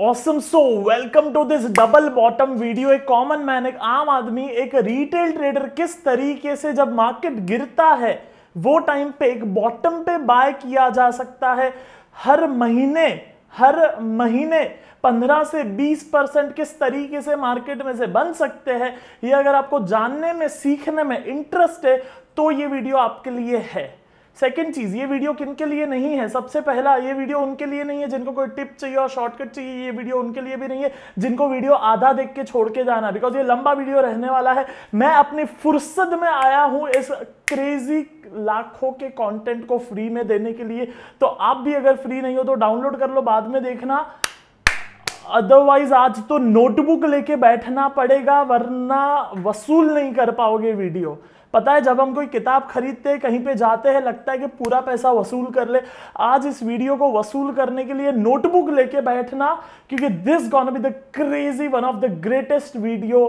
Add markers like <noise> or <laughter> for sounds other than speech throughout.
Awesome so welcome to this double bottom video एक common man एक आम आदमी एक रिटेल ट्रेडर किस तरीके से जब मार्केट गिरता है वो टाइम पे एक बॉटम पे बाय किया जा सकता है हर महीने हर महीने 15 से 20 परसेंट किस तरीके से मार्केट में से बन सकते हैं ये अगर आपको जानने में सीखने में इंटरेस्ट है तो ये वीडियो आपके लिए है सेकेंड चीज ये वीडियो किन के लिए नहीं है सबसे पहला ये वीडियो उनके लिए नहीं है जिनको कोई टिप चाहिए और शॉर्टकट चाहिए ये वीडियो उनके लिए भी नहीं है जिनको वीडियो आधा देख के छोड़ के जाना बिकॉज ये लंबा वीडियो रहने वाला है मैं अपनी फुर्सत में आया हूं इस क्रेजी लाखों के कंटेंट को फ्री में देने के लिए तो आप भी अगर फ्री नहीं हो तो डाउनलोड कर लो बाद में देखना अदरवाइज आज तो नोटबुक लेके बैठना पड़ेगा वरना वसूल नहीं कर पाओगे वीडियो पता है जब हम कोई किताब खरीदते हैं कहीं पे जाते हैं लगता है कि पूरा पैसा वसूल कर ले आज इस वीडियो को वसूल करने के लिए नोटबुक लेके बैठना क्योंकि this gonna be the crazy one of the greatest video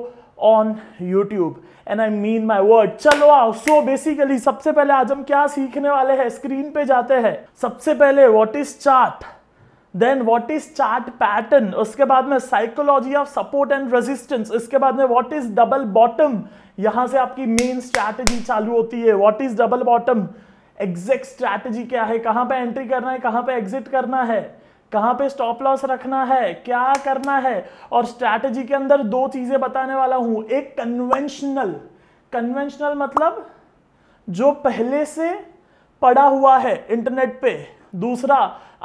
on YouTube and I mean my word चलो आओ सो बेसिकली सबसे पहले आज हम क्या सीखने वाले हैं स्क्रीन पे जाते हैं सबसे पहले what is chart then what is chart pattern उसके बाद में psychology of support and resistance इसके बाद में वॉट इज डबल बॉटम यहां से आपकी मेन स्ट्रैटेजी चालू होती है what is double bottom exact strategy क्या है कहां पे एंट्री करना है कहां पे एग्जिट करना है कहां पे स्टॉप लॉस रखना है क्या करना है और स्ट्रैटेजी के अंदर दो चीजें बताने वाला हूं एक कन्वेंशनल कन्वेंशनल मतलब जो पहले से पड़ा हुआ है इंटरनेट पे दूसरा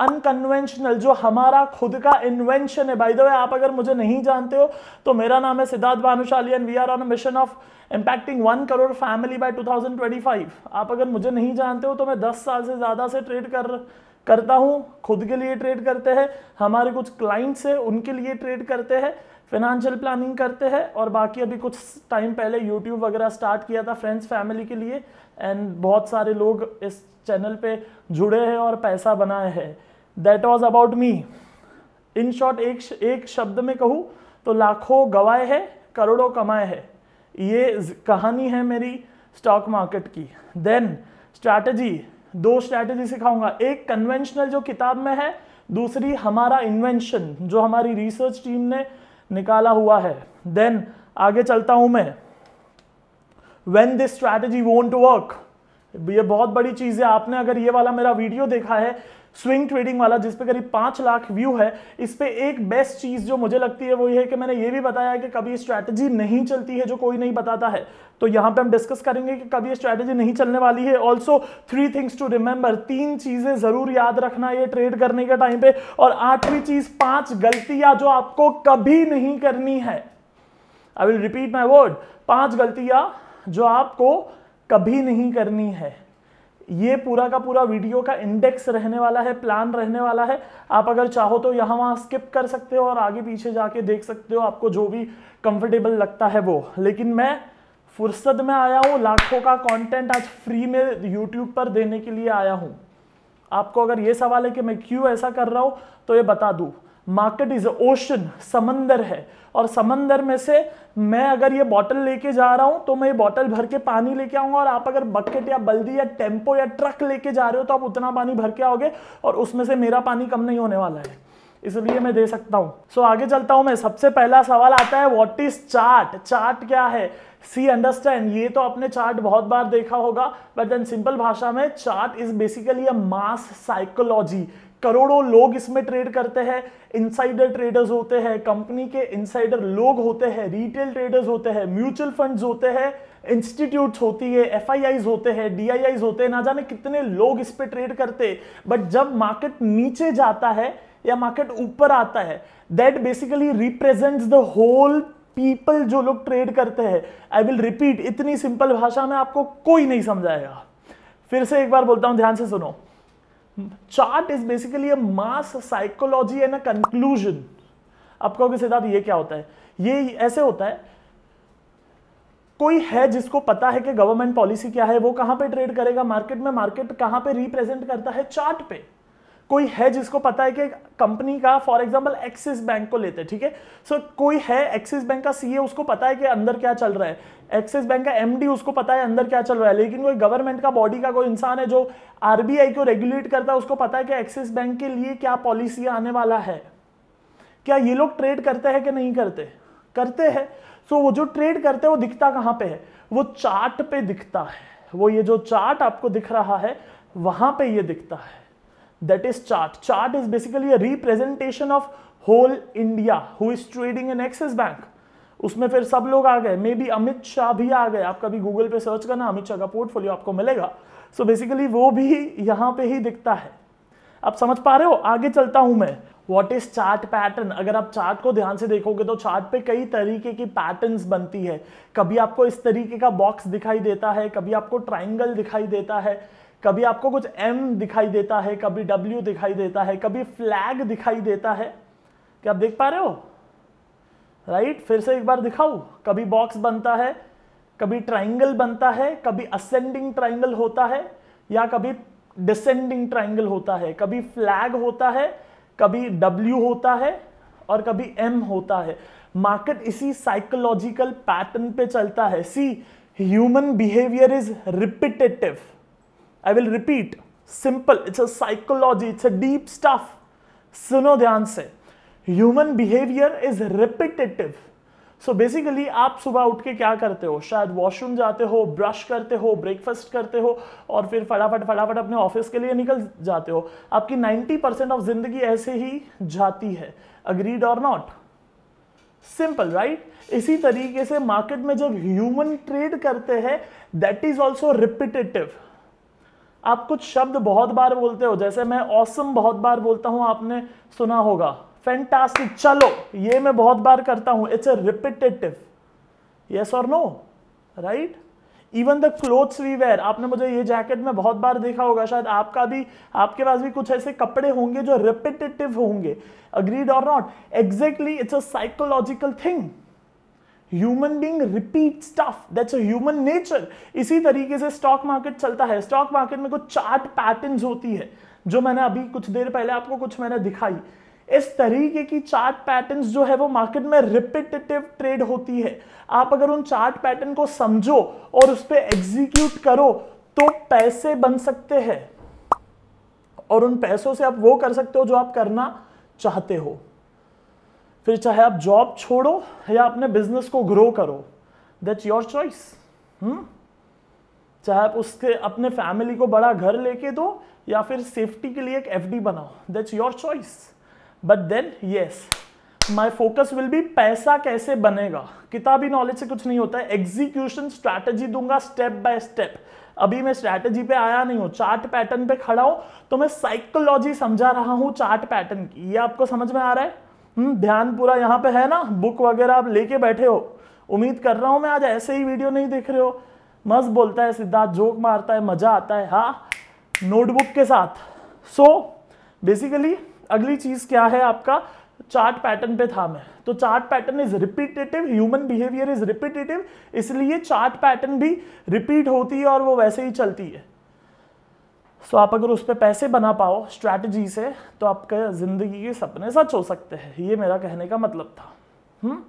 अनकन्वेंशनल जो हमारा खुद का इन्वेंशन है भाई दो आप अगर मुझे नहीं जानते हो तो मेरा नाम है Siddharth Bhanushali and we are on mission of impacting one crore family by 2025 आप अगर मुझे नहीं जानते हो तो मैं 10 साल से ज़्यादा से ट्रेड कर करता हूँ खुद के लिए ट्रेड करते हैं हमारे कुछ क्लाइंट्स हैं उनके लिए ट्रेड करते हैं फिनेंशियल प्लानिंग करते हैं और बाकी अभी कुछ टाइम पहले यूट्यूब वगैरह स्टार्ट किया था फ्रेंड्स फैमिली के लिए एंड बहुत सारे लोग इस चैनल पे जुड़े हैं और पैसा बनाए हैं that was about me in short एक एक शब्द में कहूँ तो लाखों गवाए हैं करोड़ों कमाए हैं ये कहानी है मेरी स्टॉक मार्केट की देन स्ट्रैटेजी दो स्ट्रैटेजी सिखाऊंगा एक कन्वेंशनल जो किताब में है दूसरी हमारा इन्वेंशन जो हमारी रिसर्च टीम ने निकाला हुआ है देन आगे चलता हूँ मैं when this strategy won't work ये बहुत बड़ी चीज़ है आपने अगर ये वाला मेरा वीडियो देखा है स्विंग ट्रेडिंग वाला जिसपे करीब पांच लाख व्यू है इस पर एक बेस्ट चीज़ जो मुझे लगती है वो ये है कि मैंने ये भी बताया कि कभी स्ट्रैटेजी नहीं चलती है जो कोई नहीं बताता है तो यहां पे हम डिस्कस करेंगे कि कभी स्ट्रैटेजी नहीं चलने वाली है also three things to remember तीन चीज़ें ज़रूर याद रखना ये ट्रेड करने के टाइम पे और आठवीं चीज़ पांच गलतियां जो आपको कभी नहीं करनी है I will repeat my word पांच गलतियां जो आपको कभी नहीं करनी है ये पूरा का पूरा वीडियो का इंडेक्स रहने वाला है प्लान रहने वाला है आप अगर चाहो तो यहाँ वहाँ स्किप कर सकते हो और आगे पीछे जाके देख सकते हो आपको जो भी कंफर्टेबल लगता है वो लेकिन मैं फुर्सत में आया हूँ लाखों का कंटेंट आज फ्री में यूट्यूब पर देने के लिए आया हूँ आपको अगर ये सवाल है कि मैं क्यों ऐसा कर रहा हूँ तो ये बता दूँ मार्केट इज ओशन समंदर है और समंदर में से मैं अगर ये बॉटल लेके जा रहा हूँ तो मैं ये बॉटल भर के पानी लेके आऊँगा और आप अगर बकेट या बल्दी या टेम्पो या ट्रक लेके जा रहे हो तो आप उतना पानी भर के आओगे और उसमें से मेरा पानी कम नहीं होने वाला है इसलिए मैं दे सकता हूँ सो so, आगे चलता हूँ मैं सबसे पहला सवाल आता है वॉट इज चार्ट चार्ट क्या है सी अंडरस्टैंड ये तो आपने चार्ट बहुत बार देखा होगा बट देन सिंपल भाषा में chart is basically a mass psychology करोड़ों लोग इसमें ट्रेड करते हैं इनसाइडर ट्रेडर्स होते हैं कंपनी के इनसाइडर लोग होते हैं रिटेल ट्रेडर्स होते हैं म्यूचुअल फंड्स होते हैं इंस्टीट्यूट्स होती है एफ होते हैं डी होते हैं ना जाने कितने लोग इस पर ट्रेड करते बट जब मार्केट नीचे जाता है या मार्केट ऊपर आता है that basically represent the whole people जो लोग ट्रेड करते हैं आई विल रिपीट इतनी सिंपल भाषा में आपको कोई नहीं समझाएगा फिर से एक बार बोलता हूं ध्यान से सुनो chart is basically mass psychology and a conclusion आप कहोगे सिद्धार्थ ये क्या होता है ये ऐसे होता है कोई है जिसको पता है कि गवर्नमेंट पॉलिसी क्या है वो कहां पे ट्रेड करेगा मार्केट में मार्केट कहां पे रिप्रेजेंट करता है चार्ट पे कोई है जिसको पता है कि कंपनी का फॉर एग्जांपल एक्सिस बैंक को लेते हैं ठीक है सो so, कोई है एक्सिस बैंक का सीए e उसको पता है कि अंदर क्या चल रहा है एक्सिस बैंक का एमडी उसको पता है अंदर क्या चल रहा है लेकिन कोई गवर्नमेंट का बॉडी का कोई इंसान है जो आरबीआई को रेगुलेट करता है उसको पता है कि एक्सिस बैंक के लिए क्या पॉलिसी आने वाला है क्या ये लोग ट्रेड करते हैं कि नहीं करते करते हैं सो वो जो ट्रेड करते हैं वो दिखता कहाँ पे है वो चार्ट पे दिखता है वो ये जो चार्ट आपको दिख रहा है वहां पे ये दिखता है that is chart chart is basically representation of whole India who is trading in Axis Bank उसमें फिर सब लोग आ गए मे बी अमित शाह भी आ गए आप कभी गूगल पे सर्च करना अमित शाह का पोर्टफोलियो आपको मिलेगा सो so बेसिकली वो भी यहाँ पे ही दिखता है आप समझ पा रहे हो आगे चलता हूं मैं वॉट इज चार्ट पैटर्न अगर आप चार्ट को ध्यान से देखोगे तो चार्ट पे कई तरीके की पैटर्न्स बनती है कभी आपको इस तरीके का बॉक्स दिखाई देता है कभी आपको ट्राइंगल दिखाई देता है कभी आपको कुछ एम दिखाई देता है कभी डब्ल्यू दिखाई देता है कभी फ्लैग दिखाई देता है क्या आप देख पा रहे हो राइट फिर से एक बार दिखाऊ कभी बॉक्स बनता है कभी ट्राइंगल बनता है कभी असेंडिंग ट्राइंगल होता है या कभी डिसेंडिंग ट्राइंगल होता है कभी फ्लैग होता है कभी डब्ल्यू होता है और कभी एम होता है मार्केट इसी साइकोलॉजिकल पैटर्न पे चलता है see human behaviour is repetitive I will repeat simple it's a psychology it's a deep stuff सुनो ध्यान से human behaviour is repetitive so basically आप सुबह उठ के क्या करते हो शायद वॉशरूम जाते हो ब्रश करते हो ब्रेकफास्ट करते हो और फिर फटाफट फटाफट अपने ऑफिस के लिए निकल जाते हो आपकी 90 परसेंट ऑफ जिंदगी ऐसे ही जाती है अग्रीड और नॉट सिंपल राइट इसी तरीके से मार्केट में जब ह्यूमन ट्रेड करते हैं दैट इज ऑल्सो रिपिटेटिव आप कुछ शब्द बहुत बार बोलते हो जैसे मैं ऑसम awesome बहुत बार बोलता हूं आपने सुना होगा फैंटास्टिक चलो ये मैं बहुत बार करता हूं इट्स अ रिपीटेटिव यस और no right even the clothes we wear आपने मुझे ये जैकेट में बहुत बार देखा होगा शायद आपका भी आपके पास भी कुछ ऐसे कपड़े होंगे जो रिपीटेटिव होंगे अग्रीड और not exactly it's a psychological thing human being repeat stuff that's a human nature इसी तरीके से स्टॉक मार्केट चलता है स्टॉक मार्केट में कुछ चार्ट पैटर्न होती है जो मैंने अभी कुछ देर पहले आपको कुछ मैंने दिखाई इस तरीके की चार्ट पैटर्न्स जो है वो मार्केट में रिपीटेटिव ट्रेड होती है आप अगर उन चार्ट पैटर्न को समझो और उस पर एग्जीक्यूट करो तो पैसे बन सकते हैं और उन पैसों से आप वो कर सकते हो जो आप करना चाहते हो फिर चाहे आप जॉब छोड़ो या अपने बिजनेस को ग्रो करो दैट्स योर चॉइस चाहे आप उसके अपने फैमिली को बड़ा घर लेके दो या फिर सेफ्टी के लिए एक एफडी बनाओ that's your choice but then yes my focus will be पैसा कैसे बनेगा किताबी नॉलेज से कुछ नहीं होता है एग्जीक्यूशन स्ट्रैटेजी दूंगा स्टेप बाय स्टेप अभी मैं स्ट्रैटेजी पे आया नहीं हूँ चार्ट पैटर्न पे खड़ा हूँ तो मैं साइकोलॉजी समझा रहा हूँ चार्ट पैटर्न की ये आपको समझ में आ रहा है हम्म, ध्यान पूरा यहाँ पे है ना बुक वगैरह आप लेके बैठे हो उम्मीद कर रहा हूँ मैं आज ऐसे ही वीडियो नहीं देख रहे हो मस्त बोलता है सिद्धार्थ जोक मारता है मजा आता है हाँ नोटबुक के साथ सो so, बेसिकली अगली चीज़ क्या है आपका चार्ट पैटर्न पे था मैं तो chart pattern is repetitive human behaviour is repetitive इसलिए चार्ट पैटर्न भी रिपीट होती है और वो वैसे ही चलती है सो so, आप अगर उस पर पैसे बना पाओ स्ट्रैटेजी से तो आपके ज़िंदगी के सपने सच हो सकते हैं ये मेरा कहने का मतलब था हम्म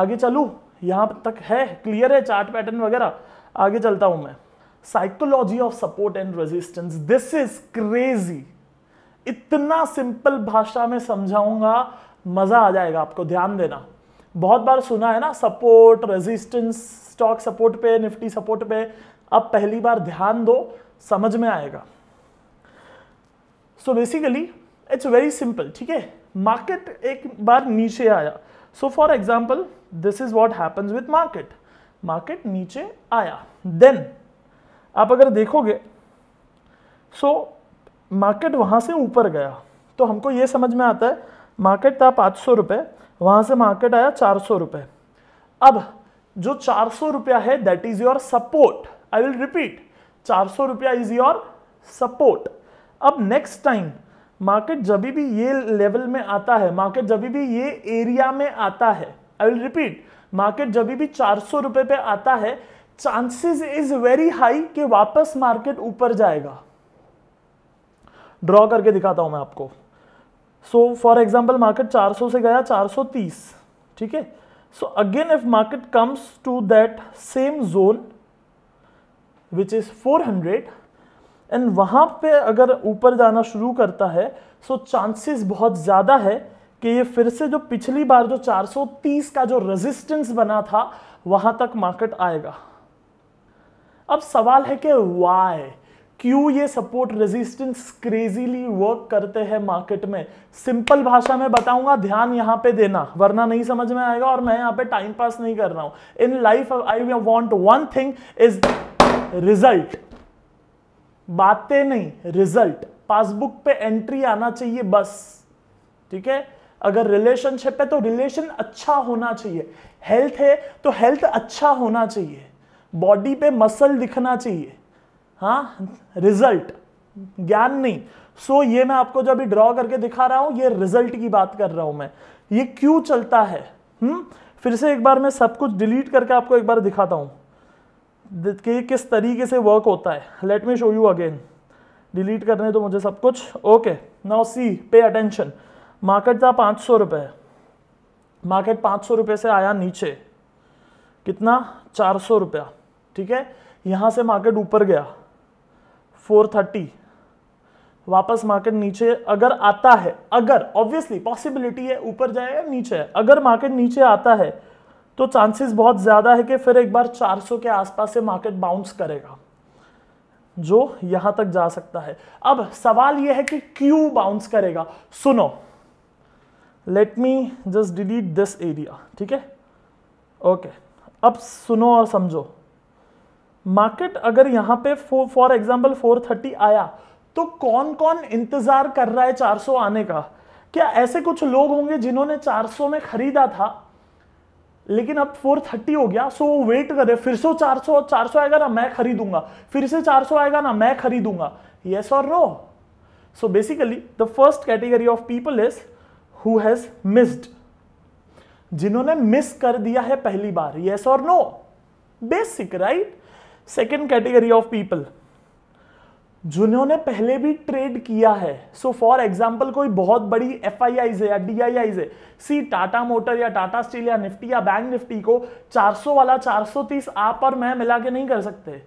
आगे चलू यहाँ तक है क्लियर है चार्ट पैटर्न वगैरह आगे चलता हूँ मैं psychology of support and resistance this is crazy इतना सिंपल भाषा में समझाऊंगा मज़ा आ जाएगा आपको ध्यान देना बहुत बार सुना है ना सपोर्ट रेजिस्टेंस स्टॉक सपोर्ट पे निफ्टी सपोर्ट पे अब पहली बार ध्यान दो समझ में आएगा so basically it's very simple ठीक है मार्केट एक बार नीचे आया so for example this is what happens with market market नीचे आया देन आप अगर देखोगे सो so, मार्केट वहाँ से ऊपर गया तो हमको ये समझ में आता है मार्केट था पाँच सौ रुपये वहाँ से मार्केट आया चार सौ रुपये अब जो चार सौ रुपया है that is your support I will repeat चार सौ रुपया इज़ योर सपोर्ट अब नेक्स्ट टाइम मार्केट जब भी ये लेवल में आता है मार्केट जब भी ये एरिया में आता है आई विल रिपीट मार्केट जब भी चार सौ रुपये पे आता है चांसेस इज वेरी हाई कि वापस मार्केट ऊपर जाएगा ड्रॉ करके दिखाता हूं मैं आपको सो फॉर एग्जाम्पल मार्केट 400 से गया 430 ठीक है so again if market comes to that same zone which is 400 and वहां पर अगर ऊपर जाना शुरू करता है सो so चांसेस बहुत ज़्यादा है कि ये फिर से जो पिछली बार जो 430 का जो रेजिस्टेंस बना था वहां तक मार्केट आएगा अब सवाल है कि वाई क्यों ये सपोर्ट रेजिस्टेंस क्रेजीली वर्क करते हैं मार्केट में सिंपल भाषा में बताऊंगा ध्यान यहां पे देना वरना नहीं समझ में आएगा और मैं यहां पे टाइम पास नहीं कर रहा हूं in life I want one thing is result बातें नहीं रिजल्ट पासबुक पे एंट्री आना चाहिए बस ठीक है अगर रिलेशनशिप है तो रिलेशन अच्छा होना चाहिए हेल्थ है तो हेल्थ अच्छा होना चाहिए बॉडी पे मसल दिखना चाहिए हाँ रिजल्ट ज्ञान नहीं सो so, ये मैं आपको जो अभी ड्रॉ करके दिखा रहा हूं ये रिजल्ट की बात कर रहा हूं मैं ये क्यों चलता है हुँ? हम्म? फिर से एक बार मैं सब कुछ डिलीट करके आपको एक बार दिखाता हूं कि किस तरीके से वर्क होता है let me show you again delete करने तो मुझे सब कुछ okay now see pay attention market था पांच सौ रुपए मार्केट पांच सौ रुपए से आया नीचे कितना चार सौ रुपया ठीक है यहां से मार्केट ऊपर गया 430 वापस मार्केट नीचे अगर आता है अगर ऑब्वियसली पॉसिबिलिटी है ऊपर जाए या नीचे है अगर मार्केट नीचे आता है तो चांसेस बहुत ज़्यादा है कि फिर एक बार 400 के आसपास से मार्केट बाउंस करेगा जो यहां तक जा सकता है अब सवाल यह है कि क्यों बाउंस करेगा सुनो let me just delete this area ठीक है ओके अब सुनो और समझो मार्केट अगर यहां पे फॉर एग्जाम्पल 430 आया तो कौन कौन इंतजार कर रहा है 400 आने का क्या ऐसे कुछ लोग होंगे जिन्होंने 400 में खरीदा था लेकिन अब 430 हो गया सो वो वेट करे फिर से 400 400 आएगा ना मैं खरीदूंगा फिर से 400 आएगा ना मैं खरीदूंगा येस और no so basically the first category of people is who has missed जिन्होंने मिस कर दिया है पहली बार येस और no basic right second category of people जिन्होंने पहले भी ट्रेड किया है सो फॉर एग्जाम्पल कोई बहुत बड़ी एफ है या डी है सी टाटा मोटर या टाटा स्टील या निफ्टी या बैंक निफ्टी को 400 वाला 430 आप और मैं मिला के नहीं कर सकते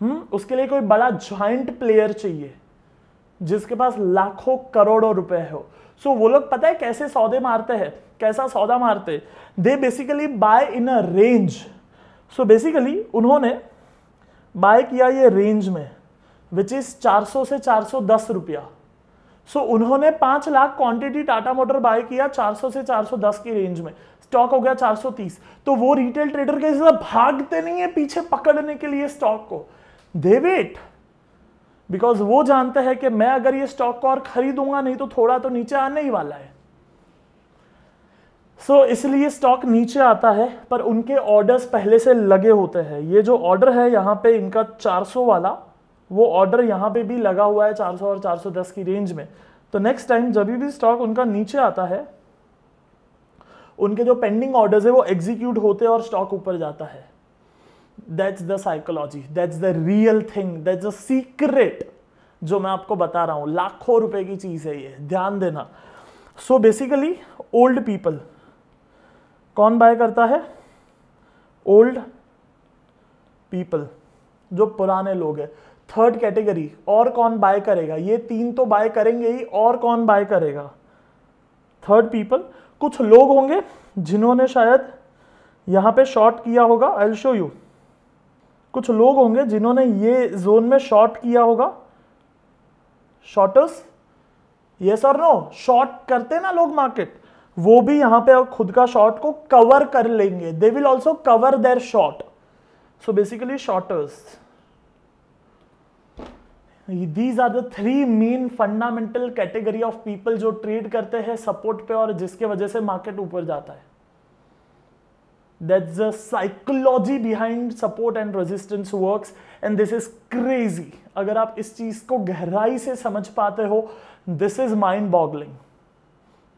हम्म उसके लिए कोई बड़ा ज्वाइंट प्लेयर चाहिए जिसके पास लाखों करोड़ों रुपए हो सो so, वो लोग पता है कैसे सौदे मारते हैं कैसा सौदा मारते they basically buy in a range so basically उन्होंने बाय किया ये रेंज में विच इज़ 400 से 410 रुपया सो so, उन्होंने पांच lakh quantity Tata motor buy किया 400 से 410 की रेंज में स्टॉक हो गया 430 तो वो रिटेल ट्रेडर के साथ भागते नहीं है पीछे पकड़ने के लिए स्टॉक को दे वेट बिकॉज वो जानते हैं कि मैं अगर ये स्टॉक को और खरीदूंगा नहीं तो थोड़ा तो नीचे आने ही वाला है सो so, इसलिए स्टॉक नीचे आता है पर उनके ऑर्डर्स पहले से लगे होते हैं ये जो ऑर्डर है यहाँ पे इनका 400 वाला वो ऑर्डर यहाँ पे भी लगा हुआ है 400 और 410 की रेंज में तो नेक्स्ट टाइम जब भी स्टॉक उनका नीचे आता है उनके जो पेंडिंग ऑर्डर्स है वो एग्जीक्यूट होते हैं और स्टॉक ऊपर जाता है that's the psychology that's the real thing that's a secret जो मैं आपको बता रहा हूँ लाखों रुपए की चीज़ है ये ध्यान देना सो बेसिकली ओल्ड पीपल कौन बाय करता है ओल्ड पीपल जो पुराने लोग हैं थर्ड कैटेगरी और कौन बाय करेगा ये तीन तो बाय करेंगे ही और कौन बाय करेगा थर्ड पीपल कुछ लोग होंगे जिन्होंने शायद यहां पे शॉर्ट किया होगा आई शो यू कुछ लोग होंगे जिन्होंने ये जोन में शॉर्ट किया होगा शॉर्टर्स यस और नो शॉर्ट करते ना लोग मार्केट वो भी यहां पे खुद का शॉट को कवर कर लेंगे they will also cover their short so basically shorters these are the three main fundamental category of people जो ट्रेड करते हैं सपोर्ट पे और जिसके वजह से मार्केट ऊपर जाता है that's a psychology behind support and resistance works and this is crazy अगर आप इस चीज को गहराई से समझ पाते हो this is mind boggling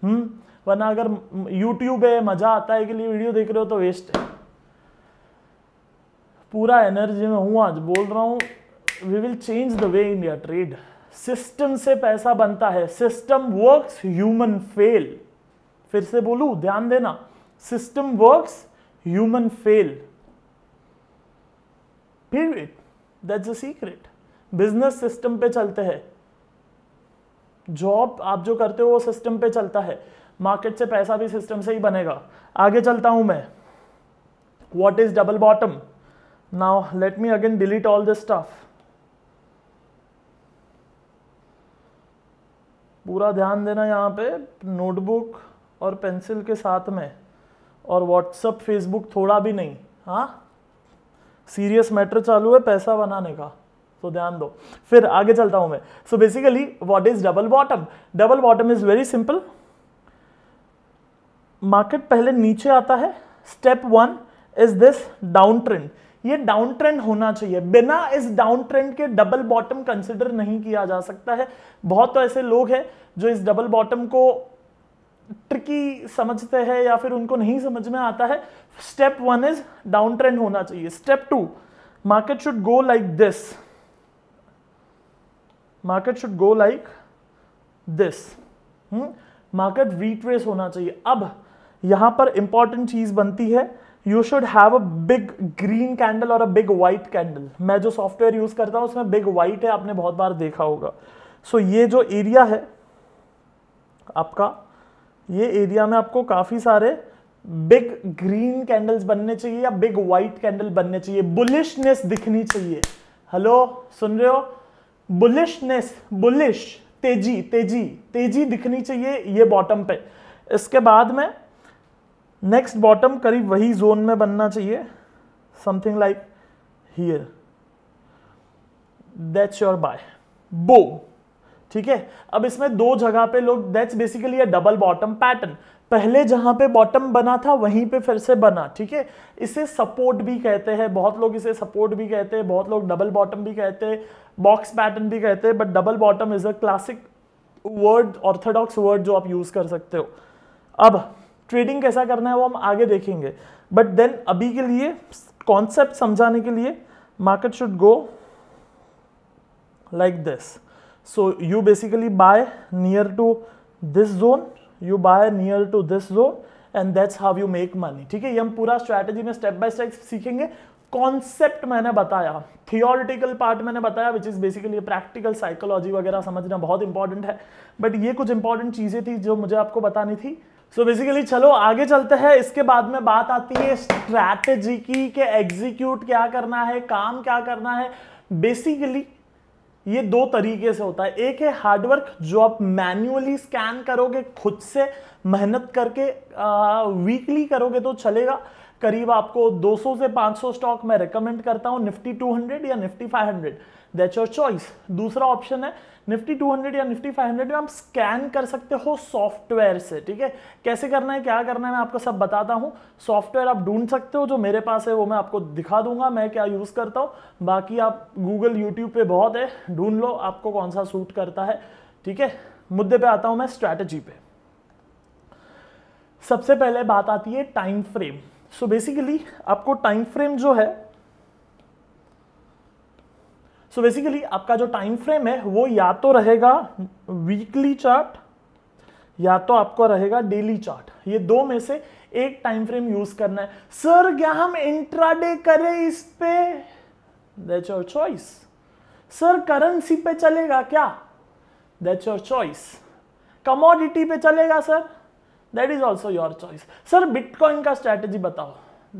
hmm वरना अगर यूट्यूब है मज़ा आता है के लिए वीडियो देख रहे हो तो वेस्ट है पूरा एनर्जी में हूं आज बोल रहा हूं we will change the way India trade system से पैसा बनता है सिस्टम वर्क्स ह्यूमन फेल फिर से बोलू ध्यान देना system works human fail period that's a secret business system पे चलते हैं जॉब आप जो करते हो वो सिस्टम पे चलता है मार्केट से पैसा भी सिस्टम से ही बनेगा आगे चलता हूं मैं what is double bottom now let me again delete all this stuff पूरा ध्यान देना यहाँ पे नोटबुक और पेंसिल के साथ में और व्हाट्सअप फेसबुक थोड़ा भी नहीं हाँ सीरियस मैटर चालू है पैसा बनाने का तो ध्यान दो फिर आगे चलता हूँ मैं so basically what is double bottom double bottom is very simple market पहले नीचे आता है step one is this down trend ये डाउन ट्रेंड होना चाहिए बिना इस डाउन ट्रेंड के डबल बॉटम कंसिडर नहीं किया जा सकता है बहुत तो ऐसे लोग हैं जो इस डबल बॉटम को ट्रिकी समझते हैं या फिर उनको नहीं समझ में आता है step one is down trend होना चाहिए step two market should go like this market should go like this market retrace होना चाहिए अब यहां पर इंपॉर्टेंट चीज बनती है you should have a big green candle और अ बिग वाइट कैंडल मैं जो सॉफ्टवेयर यूज करता हूं उसमें बिग वाइट है आपने बहुत बार देखा होगा सो so, ये जो एरिया है आपका ये एरिया में आपको काफी सारे बिग ग्रीन कैंडल्स बनने चाहिए या बिग व्हाइट कैंडल बनने चाहिए बुलिशनेस दिखनी चाहिए हेलो सुन रहे हो बुलिशनेस बुलिश तेजी तेजी तेजी दिखनी चाहिए ये बॉटम पे इसके बाद में नेक्स्ट बॉटम करीब वही जोन में बनना चाहिए something like here that's your buy बो ठीक है अब इसमें दो जगह पे लोग that's basically a double bottom pattern पहले जहां पे बॉटम बना था वहीं पे फिर से बना ठीक है इसे सपोर्ट भी कहते हैं बहुत लोग इसे सपोर्ट भी कहते हैं बहुत लोग डबल बॉटम भी कहते हैं बॉक्स पैटर्न भी कहते हैं but double bottom is a classic word orthodox word जो आप यूज कर सकते हो अब ट्रेडिंग कैसा करना है वो हम आगे देखेंगे बट देन अभी के लिए कॉन्सेप्ट समझाने के लिए market should go like this so you basically buy near to this zone you buy near to this zone and that's how you make money ठीक है ये हम पूरा स्ट्रैटेजी में स्टेप बाय स्टेप सीखेंगे कॉन्सेप्ट मैंने बताया थियोरिटिकल पार्ट मैंने बताया which is basically practical psychology वगैरह समझना बहुत इंपॉर्टेंट है बट ये कुछ इंपॉर्टेंट चीज़ें थी जो मुझे आपको बतानी थी सो so बेसिकली चलो आगे चलते हैं इसके बाद में बात आती है स्ट्रैटेजी की के एग्जीक्यूट क्या करना है काम क्या करना है बेसिकली ये दो तरीके से होता है एक है हार्डवर्क जो आप मैन्युअली स्कैन करोगे खुद से मेहनत करके वीकली करोगे तो चलेगा करीब आपको 200 से 500 स्टॉक मैं रिकमेंड करता हूँ निफ्टी 200 या निफ्टी 500 दैट्स योर चॉइस दूसरा ऑप्शन है निफ्टी 200 या निफ्टी 500 में आप स्कैन कर सकते हो सॉफ्टवेयर से ठीक है कैसे करना है क्या करना है मैं आपको सब बताता हूँ सॉफ्टवेयर आप ढूंढ सकते हो जो मेरे पास है वो मैं आपको दिखा दूंगा मैं क्या यूज़ करता हूँ बाकी आप गूगल यूट्यूब पे बहुत है ढूंढ लो आपको कौन सा सूट करता है ठीक है मुद्दे पे आता हूँ मैं स्ट्रैटेजी पे सबसे पहले बात आती है टाइम फ्रेम सो बेसिकली आपको टाइम फ्रेम जो है सो so बेसिकली आपका जो टाइम फ्रेम है वो या तो रहेगा वीकली चार्ट या तो आपको रहेगा डेली चार्ट ये दो में से एक टाइम फ्रेम यूज करना है सर क्या हम इंट्राडे करें इस पे that's your choice sir currency पे चलेगा क्या दैट्स योर चॉइस कमोडिटी पे चलेगा sir that is also your choice sir bitcoin का स्ट्रेटेजी बताओ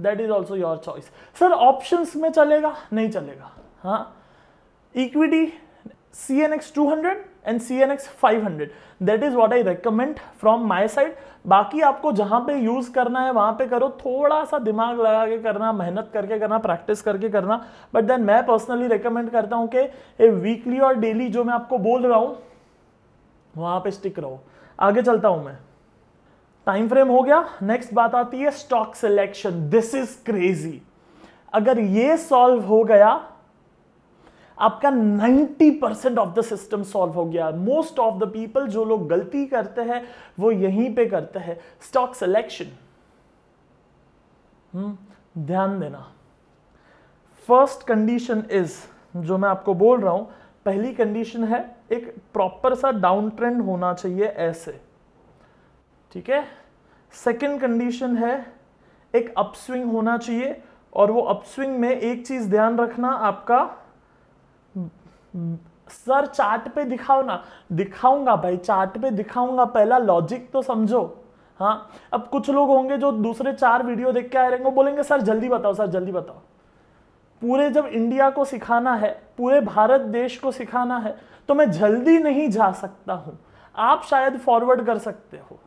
that is also your choice sir options में चलेगा नहीं चलेगा हाँ equity CNX 200 and C N X five hundred that is what I recommend from my side बाकी आपको जहां पे यूज करना है वहां पे करो थोड़ा सा दिमाग लगा के करना मेहनत करके करना प्रैक्टिस करके करना बट देन मैं पर्सनली रिकमेंड करता हूँ कि ए वीकली और डेली जो मैं आपको बोल रहा हूँ वहां पे स्टिक रहो आगे चलता हूँ मैं टाइम फ्रेम हो गया नेक्स्ट बात आती है stock selection this is crazy अगर ये सॉल्व हो गया आपका 90 percent of the system solve हो गया मोस्ट ऑफ द पीपल जो लोग गलती करते हैं वो यहीं पे करते हैं स्टॉक हम्म, सिलेक्शन ध्यान देना फर्स्ट कंडीशन इज जो मैं आपको बोल रहा हूं पहली कंडीशन है एक प्रॉपर सा डाउन ट्रेंड होना चाहिए ऐसे ठीक है सेकेंड कंडीशन है एक अपस्विंग होना चाहिए और वो अपस्विंग में एक चीज ध्यान रखना आपका सर चार्ट पे दिखाओ ना दिखाऊंगा भाई चार्ट पे दिखाऊंगा पहला लॉजिक तो समझो हाँ अब कुछ लोग होंगे जो दूसरे चार वीडियो देख के आए रहेंगे बोलेंगे सर जल्दी बताओ सर जल्दी बताओ पूरे जब इंडिया को सिखाना है पूरे भारत देश को सिखाना है तो मैं जल्दी नहीं जा सकता हूँ आप शायद फॉरवर्ड कर सकते हो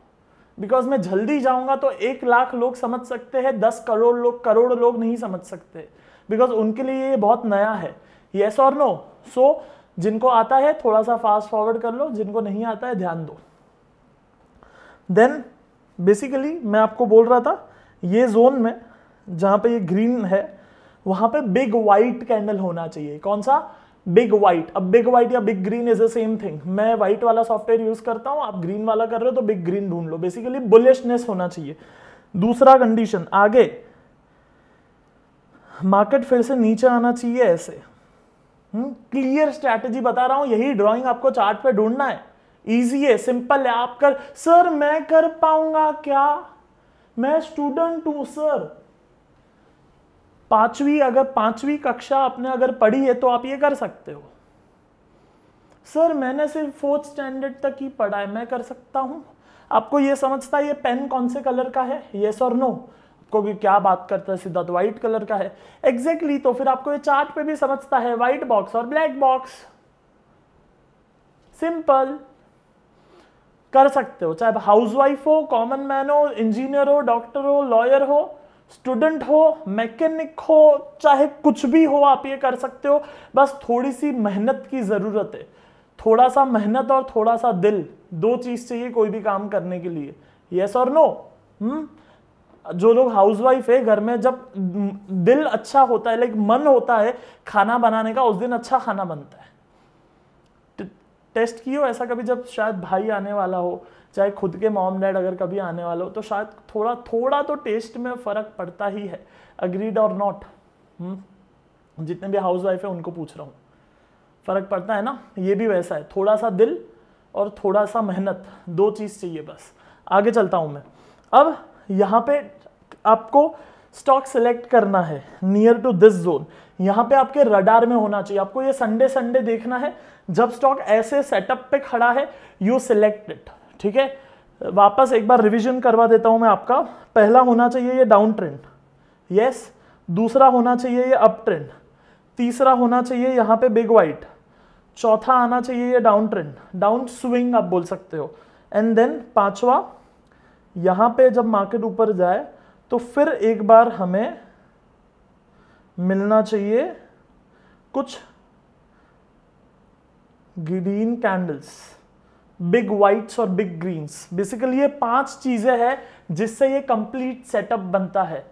बिकॉज मैं जल्दी जाऊंगा तो एक लाख लोग समझ सकते हैं दस करोड़ लोग करोड़ लोग नहीं समझ सकते बिकॉज उनके लिए ये बहुत नया है येस और नो सो so, जिनको आता है थोड़ा सा फास्ट फॉरवर्ड कर लो जिनको नहीं आता है ध्यान दो देन बेसिकली मैं आपको बोल रहा था ये जोन में जहां पे ये ग्रीन है वहां पे बिग वाइट कैंडल होना चाहिए कौन सा बिग वाइट अब बिग वाइट या big green is the same thing मैं व्हाइट वाला सॉफ्टवेयर यूज करता हूं आप ग्रीन वाला कर रहे हो तो बिग ग्रीन ढूंढ लो बेसिकली बुलिशनेस होना चाहिए दूसरा कंडीशन आगे मार्केट फिर से नीचे आना चाहिए ऐसे क्लियर हम्म, स्ट्रैटेजी बता रहा हूं यही ड्राइंग आपको चार्ट पे ढूंढना है इजी है सिंपल है आप कर सर मैं कर पाऊंगा क्या मैं स्टूडेंट हूं सर पांचवी अगर पांचवी कक्षा आपने अगर पढ़ी है तो आप ये कर सकते हो सर मैंने सिर्फ फोर्थ स्टैंडर्ड तक ही पढ़ा है मैं कर सकता हूं आपको ये समझता है ये पेन कौन से कलर का है येस और नो भी क्या बात करता है सिद्धार्थ व्हाइट कलर का है एग्जैक्टली exactly, तो फिर आपको ये चार्ट पे भी समझता है व्हाइट बॉक्स और ब्लैक बॉक्स सिंपल कर सकते हो चाहे हाउस वाइफ हो कॉमन मैन हो इंजीनियर हो डॉक्टर हो लॉयर हो स्टूडेंट हो मैकेनिक हो चाहे कुछ भी हो आप ये कर सकते हो बस थोड़ी सी मेहनत की ज़रूरत है थोड़ा सा मेहनत और थोड़ा सा दिल दो चीज़ चाहिए कोई भी काम करने के लिए येस और नो हम्म जो लोग हाउसवाइफ है घर में जब दिल अच्छा होता है लाइक मन होता है खाना बनाने का उस दिन अच्छा खाना बनता है टेस्ट की हो ऐसा कभी जब शायद भाई आने वाला हो चाहे खुद के मॉम डैड अगर कभी आने वाले हो तो शायद थोड़ा थोड़ा तो टेस्ट में फ़र्क पड़ता ही है अग्रीड और नॉट जितने भी हाउस वाइफ है उनको पूछ रहा हूँ फ़र्क पड़ता है ना ये भी वैसा है थोड़ा सा दिल और थोड़ा सा मेहनत दो चीज़ चाहिए बस आगे चलता हूँ मैं अब यहाँ पे आपको स्टॉक सेलेक्ट करना है नियर टू दिस जोन यहाँ पे आपके रडार में होना चाहिए आपको ये संडे संडे देखना है जब स्टॉक ऐसे सेटअप पे खड़ा है यू सिलेक्ट इट ठीक है वापस एक बार रिवीजन करवा देता हूँ मैं आपका पहला होना चाहिए ये डाउन ट्रेंड यस दूसरा होना चाहिए ये अप ट्रेंड तीसरा होना चाहिए यहाँ पे बिग वाइट चौथा आना चाहिए ये डाउन ट्रेंड डाउन स्विंग आप बोल सकते हो एंड देन पांचवा यहाँ पे जब मार्केट ऊपर जाए तो फिर एक बार हमें मिलना चाहिए कुछ ग्रीन कैंडल्स बिग व्हाइट्स और बिग ग्रीन्स बेसिकली ये पांच चीजें हैं जिससे ये कंप्लीट सेटअप बनता है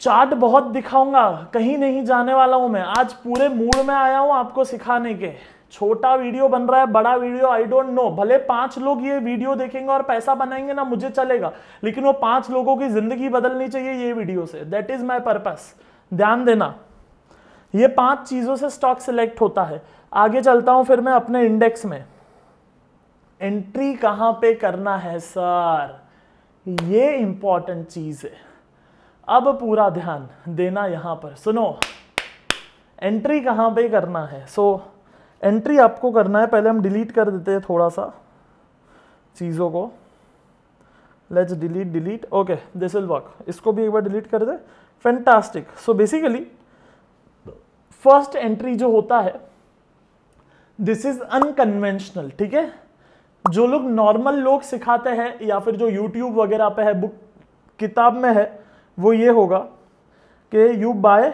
चार्ट बहुत दिखाऊंगा कहीं नहीं जाने वाला हूं मैं आज पूरे मूड में आया हूं आपको सिखाने के छोटा वीडियो बन रहा है बड़ा वीडियो आई डोंट नो भले पांच लोग ये वीडियो देखेंगे और पैसा बनाएंगे ना मुझे चलेगा लेकिन वो पांच लोगों की जिंदगी बदलनी चाहिए ये video say that is my purpose ध्यान देना ये पांच चीजों से स्टॉक सिलेक्ट होता है आगे चलता हूं फिर मैं अपने इंडेक्स में एंट्री कहां पे करना है सर ये इंपॉर्टेंट चीज है अब पूरा ध्यान देना यहां पर सुनो एंट्री कहां पे करना है सो so, एंट्री आपको करना है पहले हम डिलीट कर देते हैं थोड़ा सा चीज़ों को let's delete delete okay this will work इसको भी एक बार डिलीट कर दे fantastic so basically first entry जो होता है दिस इज अनकन्वेंशनल ठीक है जो लोग नॉर्मल लोग सिखाते हैं या फिर जो यूट्यूब वगैरह पे है बुक किताब में है वो ये होगा कि you buy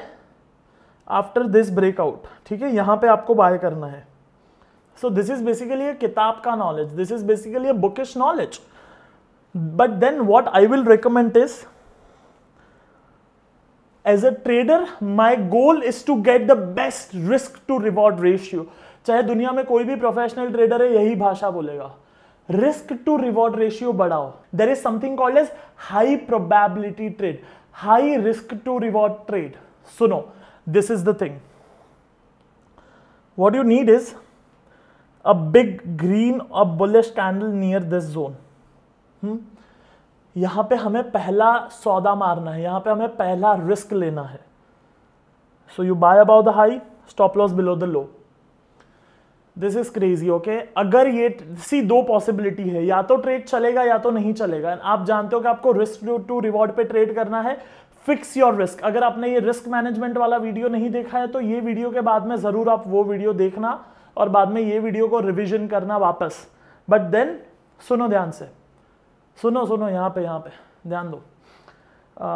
after this breakout ठीक है यहाँ पे आपको बाय करना है so this is basically a किताब का knowledge this is basically a bookish knowledge but then what I will recommend is as a trader my goal is to get the best risk to reward ratio चाहे दुनिया में कोई भी professional trader है यही भाषा बोलेगा रिस्क टू रिवॉर्ड रेशियो बढ़ाओ there is something called as high probability trade high risk to reward trade सुनो this is the thing what you need is a big green or bullish candle near this zone hmm? यहाँ पे हमें पहला सौदा मारना है यहां पे हमें पहला रिस्क लेना है so you buy about the high stop loss below the low this is crazy okay अगर ये सी दो पॉसिबिलिटी है या तो ट्रेड चलेगा या तो नहीं चलेगा आप जानते हो कि आपको रिस्क टू रिवॉर्ड पे ट्रेड करना है फिक्स योर रिस्क अगर आपने ये रिस्क मैनेजमेंट वाला वीडियो नहीं देखा है तो ये वीडियो के बाद में ज़रूर आप वो वीडियो देखना और बाद में ये वीडियो को रिविजन करना वापस बट देन सुनो ध्यान से सुनो सुनो यहां पे यहां पे ध्यान दो आ,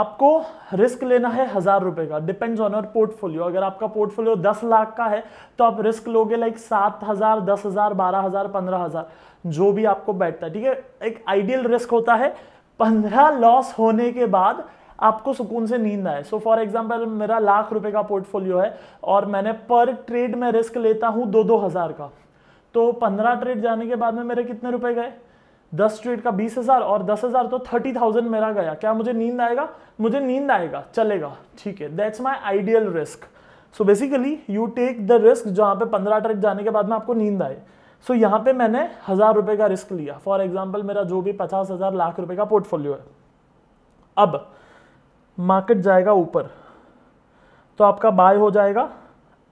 आपको रिस्क लेना है हज़ार रुपए का डिपेंड्स ऑन योर पोर्टफोलियो अगर आपका पोर्टफोलियो दस लाख का है तो आप रिस्क लोगे लाइक सात हज़ार दस हज़ार बारह हज़ार पंद्रह हज़ार जो भी आपको बैठता है ठीक है एक आइडियल रिस्क होता है पंद्रह लॉस होने के बाद आपको सुकून से नींद आए सो फॉर एग्जाम्पल मेरा लाख रुपए का पोर्टफोलियो है और मैंने पर ट्रेड में रिस्क लेता हूँ दो दो हज़ार का तो पंद्रह ट्रेड जाने के बाद में मेरे कितने रुपए गए दस ट्रेड का बीस हज़ार और दस हज़ार तो थर्टी थाउजेंड मेरा गया क्या मुझे नींद आएगा मुझे नींद आएगा चलेगा ठीक है that's my ideal risk so basically you take the risk जहाँ पे पंद्रह ट्रेड जाने के बाद में आपको नींद आए सो so, यहाँ पे मैंने हज़ार रुपये का रिस्क लिया फॉर एग्जाम्पल मेरा जो भी पचास हज़ार लाख रुपये का पोर्टफोलियो है अब मार्केट जाएगा ऊपर तो आपका बाय हो जाएगा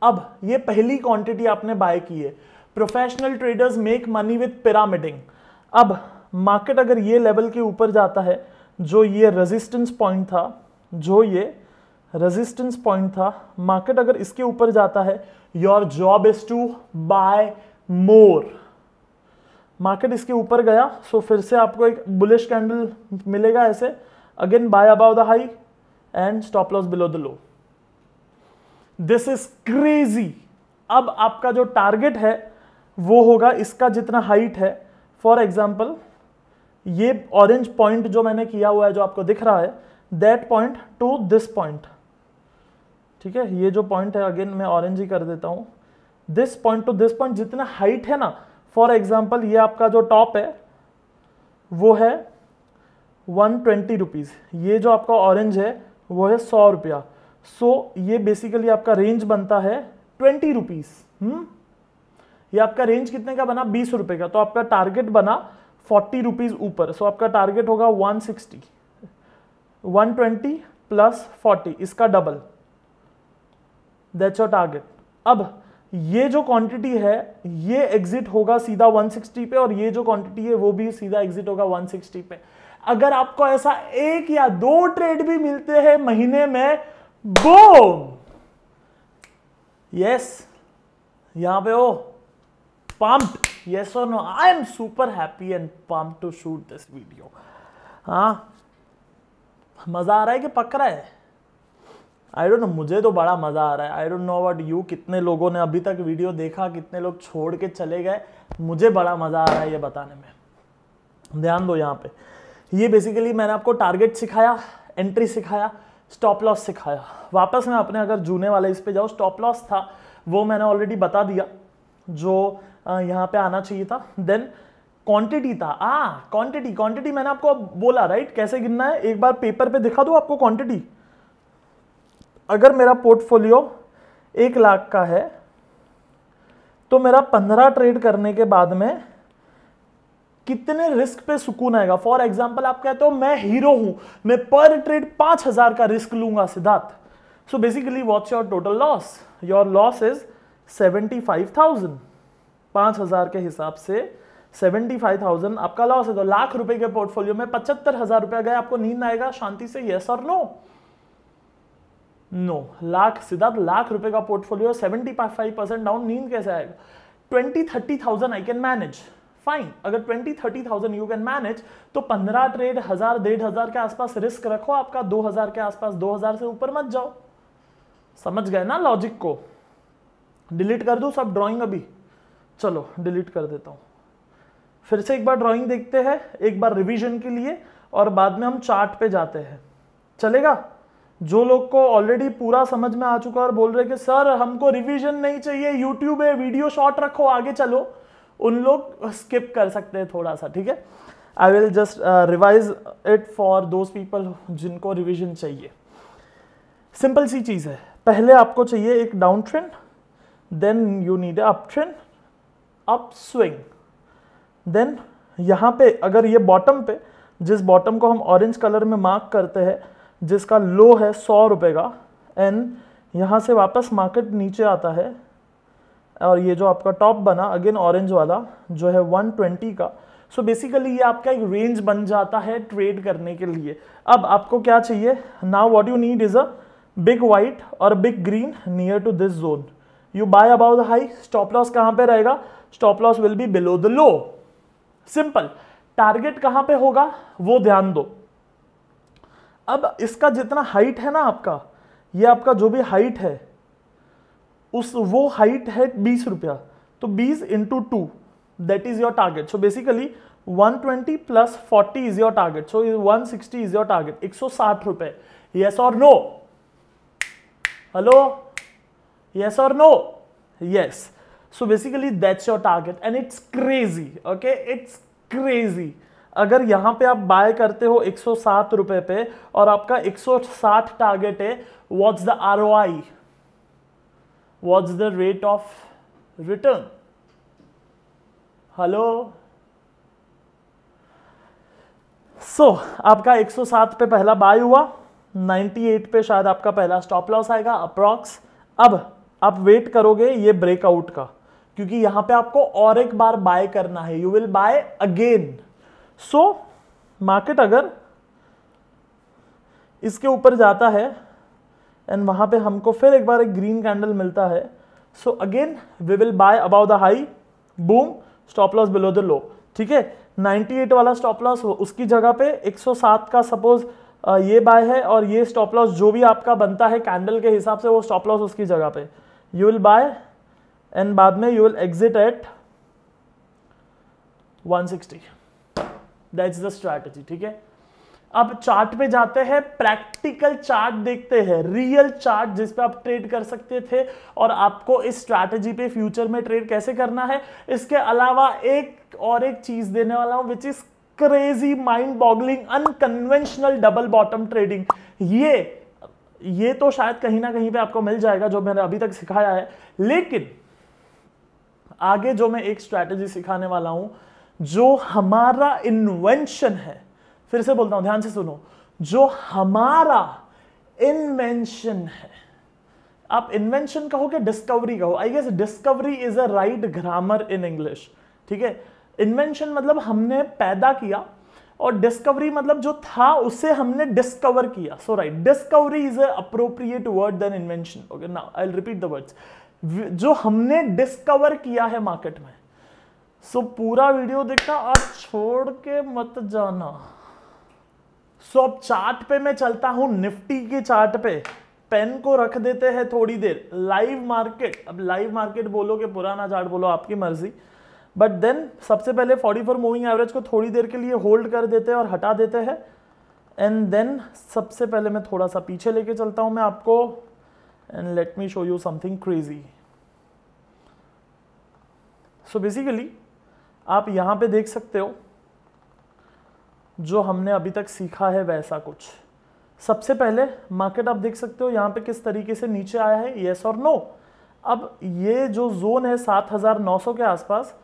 अब ये पहली क्वांटिटी आपने बाय की है professional traders make money with pyramiding अब मार्केट अगर ये लेवल के ऊपर जाता है जो ये रेजिस्टेंस पॉइंट था जो ये रेजिस्टेंस पॉइंट था मार्केट अगर इसके ऊपर जाता है your job is to buy more market इसके ऊपर गया सो फिर से आपको एक बुलिश कैंडल मिलेगा ऐसे again buy about the high and stop loss below the low this is crazy अब आपका जो टारगेट है वो होगा इसका जितना हाइट है फॉर एग्जाम्पल ये ऑरेंज पॉइंट जो मैंने किया हुआ है जो आपको दिख रहा है that point to this point ठीक है ये जो पॉइंट है अगेन मैं ऑरेंज ही कर देता हूं this point to this point जितना हाइट है ना फॉर एग्जाम्पल ये आपका जो टॉप है वो है वन ट्वेंटी रुपीज़ ये जो आपका ऑरेंज है वो है सौ रुपया सो so, ये बेसिकली आपका रेंज बनता है ट्वेंटी हम्म? रुपीज़ ये आपका रेंज कितने का बना बीस रुपए का तो आपका टारगेट बना फोर्टी रुपीज़ ऊपर सो आपका टारगेट होगा one sixty one twenty plus forty इसका डबल दैट्स योर टारगेट अब ये जो क्वांटिटी है ये एग्जिट होगा सीधा 160 पे और ये जो क्वांटिटी है वो भी सीधा एग्जिट होगा 160 पे अगर आपको ऐसा एक या दो ट्रेड भी मिलते हैं महीने में बोम यस यहां पे हो पंप यस और no I am super happy and pump to shoot this video हा मज़ा आ रहा है कि पक रहा है आई डोंट नो मुझे तो बड़ा मज़ा आ रहा है I don't know about you कितने लोगों ने अभी तक वीडियो देखा कितने लोग छोड़ के चले गए मुझे बड़ा मज़ा आ रहा है ये बताने में ध्यान दो यहाँ पे ये बेसिकली मैंने आपको टारगेट सिखाया एंट्री सिखाया स्टॉप लॉस सिखाया वापस मैं अपने अगर जूने वाले इस पे जाओ स्टॉप लॉस था वो मैंने ऑलरेडी बता दिया जो यहाँ पे आना चाहिए था देन क्वांटिटी था आ क्वांटिटी क्वांटिटी मैंने आपको बोला राइट कैसे गिनना है एक बार पेपर पे दिखा दो आपको क्वांटिटी अगर मेरा पोर्टफोलियो एक लाख का है तो मेरा पंद्रह ट्रेड करने के बाद में कितने रिस्क पे सुकून आएगा फॉर एग्जाम्पल आप कहते हो मैं हीरो हूं मैं पर ट्रेड पांच हजार का रिस्क लूंगा Siddharth so basically what's your total loss your loss is seventy five thousand पांच हजार के हिसाब से सेवेंटी फाइव थाउजेंड आपका लॉस है तो लाख रुपए के पोर्टफोलियो में पचहत्तर हजार रुपया गया आपको नींद आएगा शांति से यस और नो नो लाख सिद्धार्थ लाख रुपए का portfolio seventy five percent down नींद कैसे आएगा twenty thirty thousand I can manage fine अगर twenty thirty thousand you can manage तो पंद्रह ट्रेड हजार डेढ़ हजार के आसपास रिस्क रखो आपका दो हजार के आसपास दो हजार से ऊपर मत जाओ समझ गए ना लॉजिक को डिलीट कर दूं सब ड्राइंग अभी चलो डिलीट कर देता हूं फिर से एक बार ड्राइंग देखते हैं एक बार रिवीजन के लिए और बाद में हम चार्ट पे जाते हैं चलेगा जो लोग को ऑलरेडी पूरा समझ में आ चुका और बोल रहे कि सर हमको रिवीजन नहीं चाहिए यूट्यूब है वीडियो शॉर्ट रखो आगे चलो उन लोग स्किप कर सकते हैं थोड़ा सा ठीक है I will just revise it for those people जिनको रिविजन चाहिए सिंपल सी चीज़ है पहले आपको चाहिए एक down trend then you need up trend up swing then यहाँ पे अगर ये बॉटम पे जिस बॉटम को हम ऑरेंज कलर में मार्क करते हैं जिसका लो है सौ रुपये का एंड यहाँ से वापस मार्केट नीचे आता है और ये जो आपका टॉप बना अगेन ऑरेंज वाला जो है 120 का सो so बेसिकली ये आपका एक रेंज बन जाता है ट्रेड करने के लिए अब आपको क्या चाहिए now what you need is a big white और big green near to this zone you buy about the high stop loss कहाँ पे रहेगा stop loss will be below the low simple target कहाँ पे होगा वो ध्यान दो अब इसका जितना हाइट है ना आपका ये आपका जो भी हाइट है उस वो हाइट है बीस रुपया तो बीस into two that is your target so basically 120 plus forty is your target so one sixty is your target एक सौ साठ रुपए यस और नो हेलो यस और no yes so basically that's your target and it's crazy okay it's crazy अगर यहां पे आप बाय करते हो एक सात रुपए पे और आपका एक साठ टारगेट है what's the R O I what's the rate of return hello so so, आपका 107 पे पहला बाय हुआ 98 पे शायद आपका पहला स्टॉप लॉस आएगा अप्रॉक्स अब आप वेट करोगे ये ब्रेकआउट का क्योंकि यहां पे आपको और एक बार बाय करना है you will buy again so market अगर इसके ऊपर जाता है एंड वहाँ पे हमको फिर एक बार एक ग्रीन कैंडल मिलता है so again we will buy about the high boom stop loss below the low ठीक है 98 वाला स्टॉप लॉस हो उसकी जगह पे 107 का सपोज ये बाय है और ये स्टॉप लॉस जो भी आपका बनता है कैंडल के हिसाब से वो स्टॉप लॉस उसकी जगह पे यू विल बाय एंड बाद में you will exit at 160 is the strategy ठीक है अब चार्ट पे जाते हैं प्रैक्टिकल चार्ट देखते हैं रियल चार्ट जिस पे आप ट्रेड कर सकते थे और आपको इस स्ट्रैटेजी पे फ्यूचर में ट्रेड कैसे करना है इसके अलावा एक और एक चीज देने वाला हूं which is crazy mind boggling unconventional double bottom trading ये ये तो शायद कहीं ना कहीं पे आपको मिल जाएगा जो मैंने अभी तक सिखाया है लेकिन आगे जो मैं एक स्ट्रैटेजी सिखाने वाला हूं जो हमारा इन्वेंशन है फिर से बोलता हूं ध्यान से सुनो जो हमारा इन्वेंशन है आप इन्वेंशन कहो कि डिस्कवरी कहो I guess discovery is a right grammar in English ठीक है इन्वेंशन मतलब हमने पैदा किया और डिस्कवरी मतलब जो था उसे हमने डिस्कवर किया so right discovery is a appropriate word then invention okay now I repeat the words जो हमने डिस्कवर किया है मार्केट में सो so, पूरा वीडियो देखना आप छोड़ के मत जाना सो अब चार्ट पे मैं चलता हूं निफ्टी के चार्ट पे पेन को रख देते हैं थोड़ी देर लाइव मार्केट अब लाइव मार्केट बोलो कि पुराना चार्ट बोलो आपकी मर्जी बट देन सबसे पहले 44 मूविंग एवरेज को थोड़ी देर के लिए होल्ड कर देते हैं और हटा देते हैं एंड देन सबसे पहले मैं थोड़ा सा पीछे लेके चलता हूं मैं आपको and let me show you something crazy so basically आप यहां पे देख सकते हो जो हमने अभी तक सीखा है वैसा कुछ सबसे पहले मार्केट आप देख सकते हो यहाँ पे किस तरीके से नीचे आया है येस और नो अब ये जो जोन है 7,900 के आसपास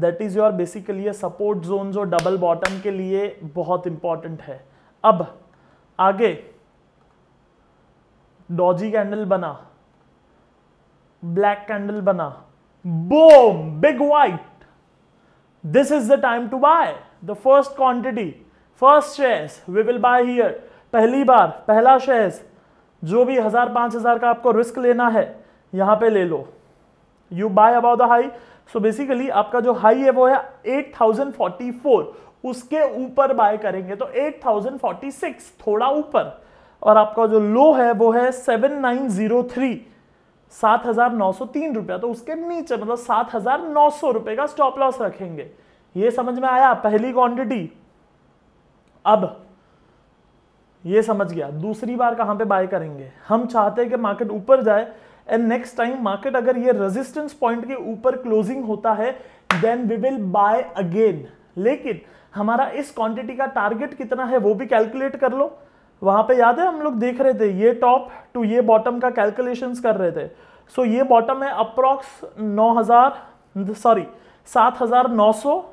that is your basically support zone जो डबल बॉटम के लिए बहुत इंपॉर्टेंट है अब आगे डॉजी कैंडल बना ब्लैक कैंडल बना boom big white this is the time to buy the first quantity first shares we will buy here पहली बार पहला शेयर्स जो भी हज़ार पांच हज़ार का आपको रिस्क लेना है यहां पे ले लो you buy about the high so basically आपका जो हाई है वो है एट थाउजेंड फोर्टी फोर उसके ऊपर बाय करेंगे तो एट थाउजेंड फोर्टी सिक्स थोड़ा ऊपर और आपका जो लो है वो है सेवन नाइन जीरो थ्री सात हजार नौ सौ तीन रुपया तो उसके नीचे मतलब सात हजार नौ सौ रुपए का स्टॉप लॉस रखेंगे ये समझ में आया पहली क्वांटिटी अब ये समझ गया दूसरी बार कहां पे बाय करेंगे हम चाहते हैं कि मार्केट ऊपर जाए एंड नेक्स्ट टाइम मार्केट अगर ये रेजिस्टेंस पॉइंट के ऊपर क्लोजिंग होता है then we will buy again लेकिन हमारा इस क्वांटिटी का टारगेट कितना है वो भी कैलकुलेट कर लो वहां पे याद है हम लोग देख रहे थे ये टॉप टू ये बॉटम का कैलकुलेशन कर रहे थे सो so, ये बॉटम है अप्रॉक्स नौ सॉरी सात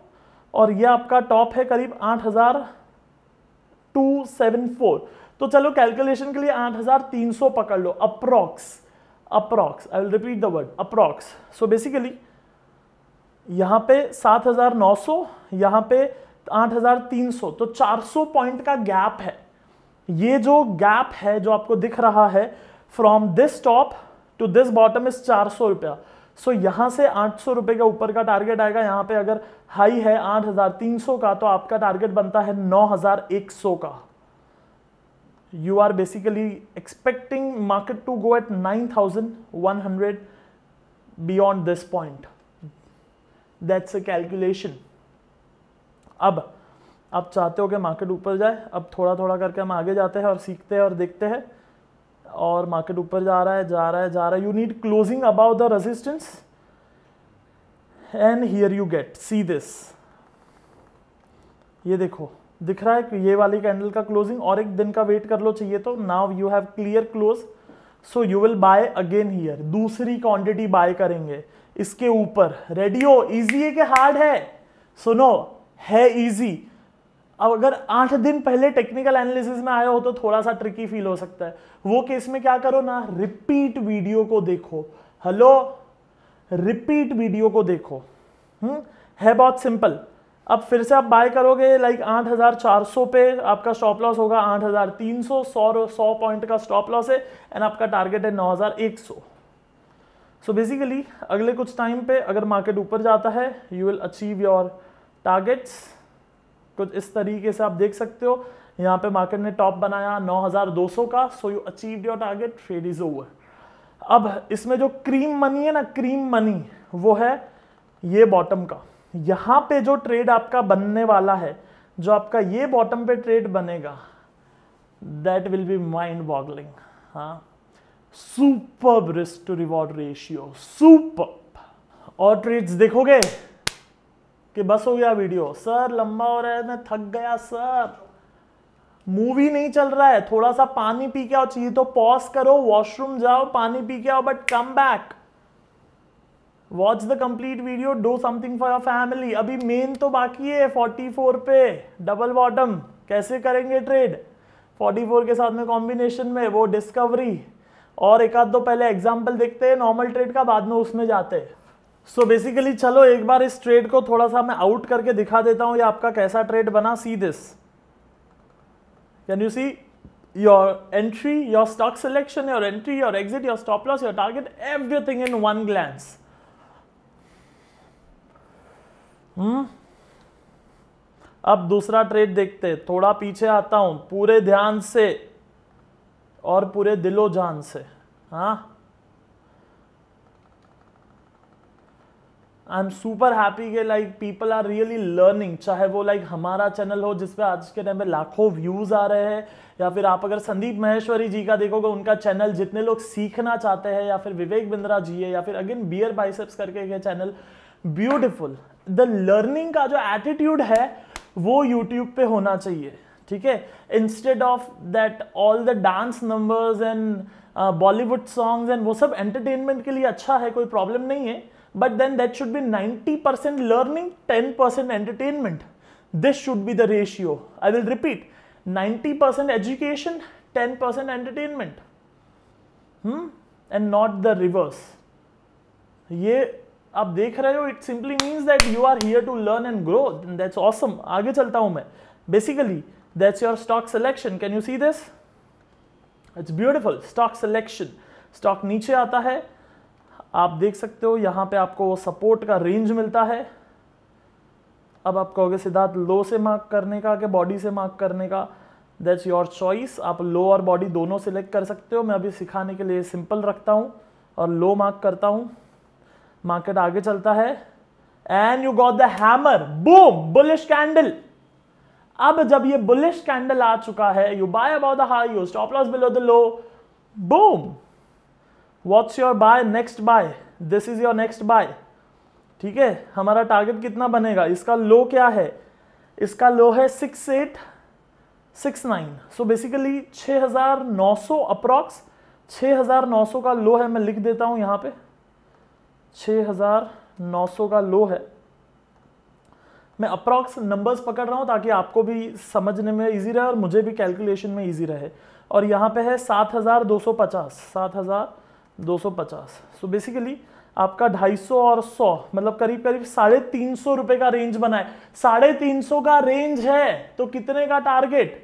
और यह आपका टॉप है करीब आठ टू सेवन फोर तो चलो कैलकुलेशन के लिए आठ हजार तीन पकड़ लो approx approx I will repeat the word approx so basically यहां पे सात हजार नौ यहाँ पे आठ हजार तीन तो चार सौ पॉइंट का गैप है ये जो गैप है जो आपको दिख रहा है from this top to this bottom is चार सौ रुपया सो so, यहाँ से आठ सौ रुपए का ऊपर का टारगेट आएगा यहाँ पे अगर हाई है आठ हज़ार तीन सौ का तो आपका टारगेट बनता है नौ हज़ार एक सौ का you are basically expecting market to go at nine thousand one hundred beyond this point that's a calculation अब आप चाहते हो कि मार्केट ऊपर जाए अब थोड़ा थोड़ा करके हम आगे जाते हैं और सीखते हैं और देखते हैं और मार्केट ऊपर जा रहा है जा रहा है जा रहा है you need closing above the resistance and here you get see this ये देखो दिख रहा है कि ये वाली कैंडल का क्लोजिंग और एक दिन का वेट कर लो चाहिए तो now you have clear close so you will buy again here दूसरी क्वांटिटी बाय करेंगे इसके ऊपर रेडियो इजी है कि हार्ड है सुनो है इजी अब अगर आठ दिन पहले टेक्निकल एनालिसिस में आया हो तो थोड़ा सा ट्रिकी फील हो सकता है वो केस में क्या करो ना रिपीट वीडियो को देखो हेलो रिपीट वीडियो को देखो हुँ? हम्म? है बहुत सिंपल अब फिर से आप बाय करोगे लाइक 8,400 पे आपका स्टॉप लॉस होगा 8,300 सौ सौ पॉइंट का स्टॉप लॉस है एंड आपका टारगेट है 9,100 सो बेसिकली अगले कुछ टाइम पे अगर मार्केट ऊपर जाता है you will achieve your targets कुछ तो इस तरीके से आप देख सकते हो यहाँ पे मार्केट ने टॉप बनाया 9200 का so you achieve your target trade is over अब इसमें जो क्रीम मनी है ना क्रीम मनी वो है ये बॉटम का यहाँ पे जो ट्रेड आपका बनने वाला है जो आपका ये बॉटम पे ट्रेड बनेगा that will be mind boggling हाँ super risk to reward ratio super और ट्रेड्स देखोगे कि बस हो गया वीडियो सर लंबा हो रहा है मैं थक गया सर मूवी नहीं चल रहा है थोड़ा सा पानी पी के आओ चाहिए तो पॉज करो वॉशरूम जाओ पानी पी के आओ but come back watch the complete video do something for your family अभी मेन तो बाकी है फोर्टी फोर पे डबल बॉटम कैसे करेंगे ट्रेड फोर्टी फोर के साथ में कॉम्बिनेशन में वो डिस्कवरी और एक आध दो पहले एग्जाम्पल देखते हैं नॉर्मल ट्रेड का बाद में उसमें जाते हैं सो so बेसिकली चलो एक बार इस ट्रेड को थोड़ा सा मैं आउट करके दिखा देता हूं ये आपका कैसा ट्रेड बना see this can you see your entry your stock selection your entry your exit your stop loss your target everything in one glance hmm अब दूसरा ट्रेड देखते थोड़ा पीछे आता हूं पूरे ध्यान से और पूरे दिलो जान से हाँ आई एम सुपर हैप्पी के like people are really learning चाहे वो लाइक like, हमारा चैनल हो जिसपे आज के टाइम पे लाखों व्यूज़ आ रहे हैं या फिर आप अगर संदीप महेश्वरी जी का देखोगे उनका चैनल जितने लोग सीखना चाहते हैं या फिर विवेक बिंद्रा जी है या फिर अगेन बियर बाइसेप्स करके के चैनल ब्यूटिफुल द लर्निंग का जो एटीट्यूड है वो यूट्यूब पे होना चाहिए ठीक है instead of that all the dance numbers and Bollywood songs and वो सब एंटरटेनमेंट के लिए अच्छा है कोई प्रॉब्लम नहीं है but then that should be 90% learning, 10% entertainment. This should be the ratio. I will repeat 90% education, 10% entertainment. Hmm? And not the reverse. ये आप देख रहे हो it simply means that you are here to learn and grow that's awesome आगे चलता हूं मैं basically that's your stock selection can you see this it's beautiful stock selection stock नीचे आता है आप देख सकते हो यहाँ पे आपको वो सपोर्ट का रेंज मिलता है अब आप कहोगे सिद्धार्थ लो से मार्क करने का कि बॉडी से मार्क करने का दैट्स योर चॉइस आप लो और बॉडी दोनों सिलेक्ट कर सकते हो मैं अभी सिखाने के लिए सिंपल रखता हूँ और लो मार्क करता हूँ मार्केट आगे चलता है and you got the hammer boom bullish candle अब जब ये बुलिश कैंडल आ चुका है you buy about the high you stop loss below the low boom what's your buy next buy this is your next buy ठीक है हमारा target कितना बनेगा इसका लो क्या है इसका लो है six eight six nine so basically छः हज़ार नौ सौ अप्रॉक्स छः हज़ार नौ सौ का लो है मैं लिख देता हूँ यहाँ पे छः हज़ार नौ सौ का लो है मैं अप्रॉक्स नंबर्स पकड़ रहा हूँ ताकि आपको भी समझने में इजी रहे और मुझे भी कैलकुलेशन में इजी रहे और यहाँ पे है सात हज़ार दो सौ पचास सात हज़ार 250 सो बेसिकली आपका 250 और 100 मतलब करीब करीब साढ़े तीन सौ का रेंज बना है साढ़े तीन सौ का रेंज है तो कितने का टारगेट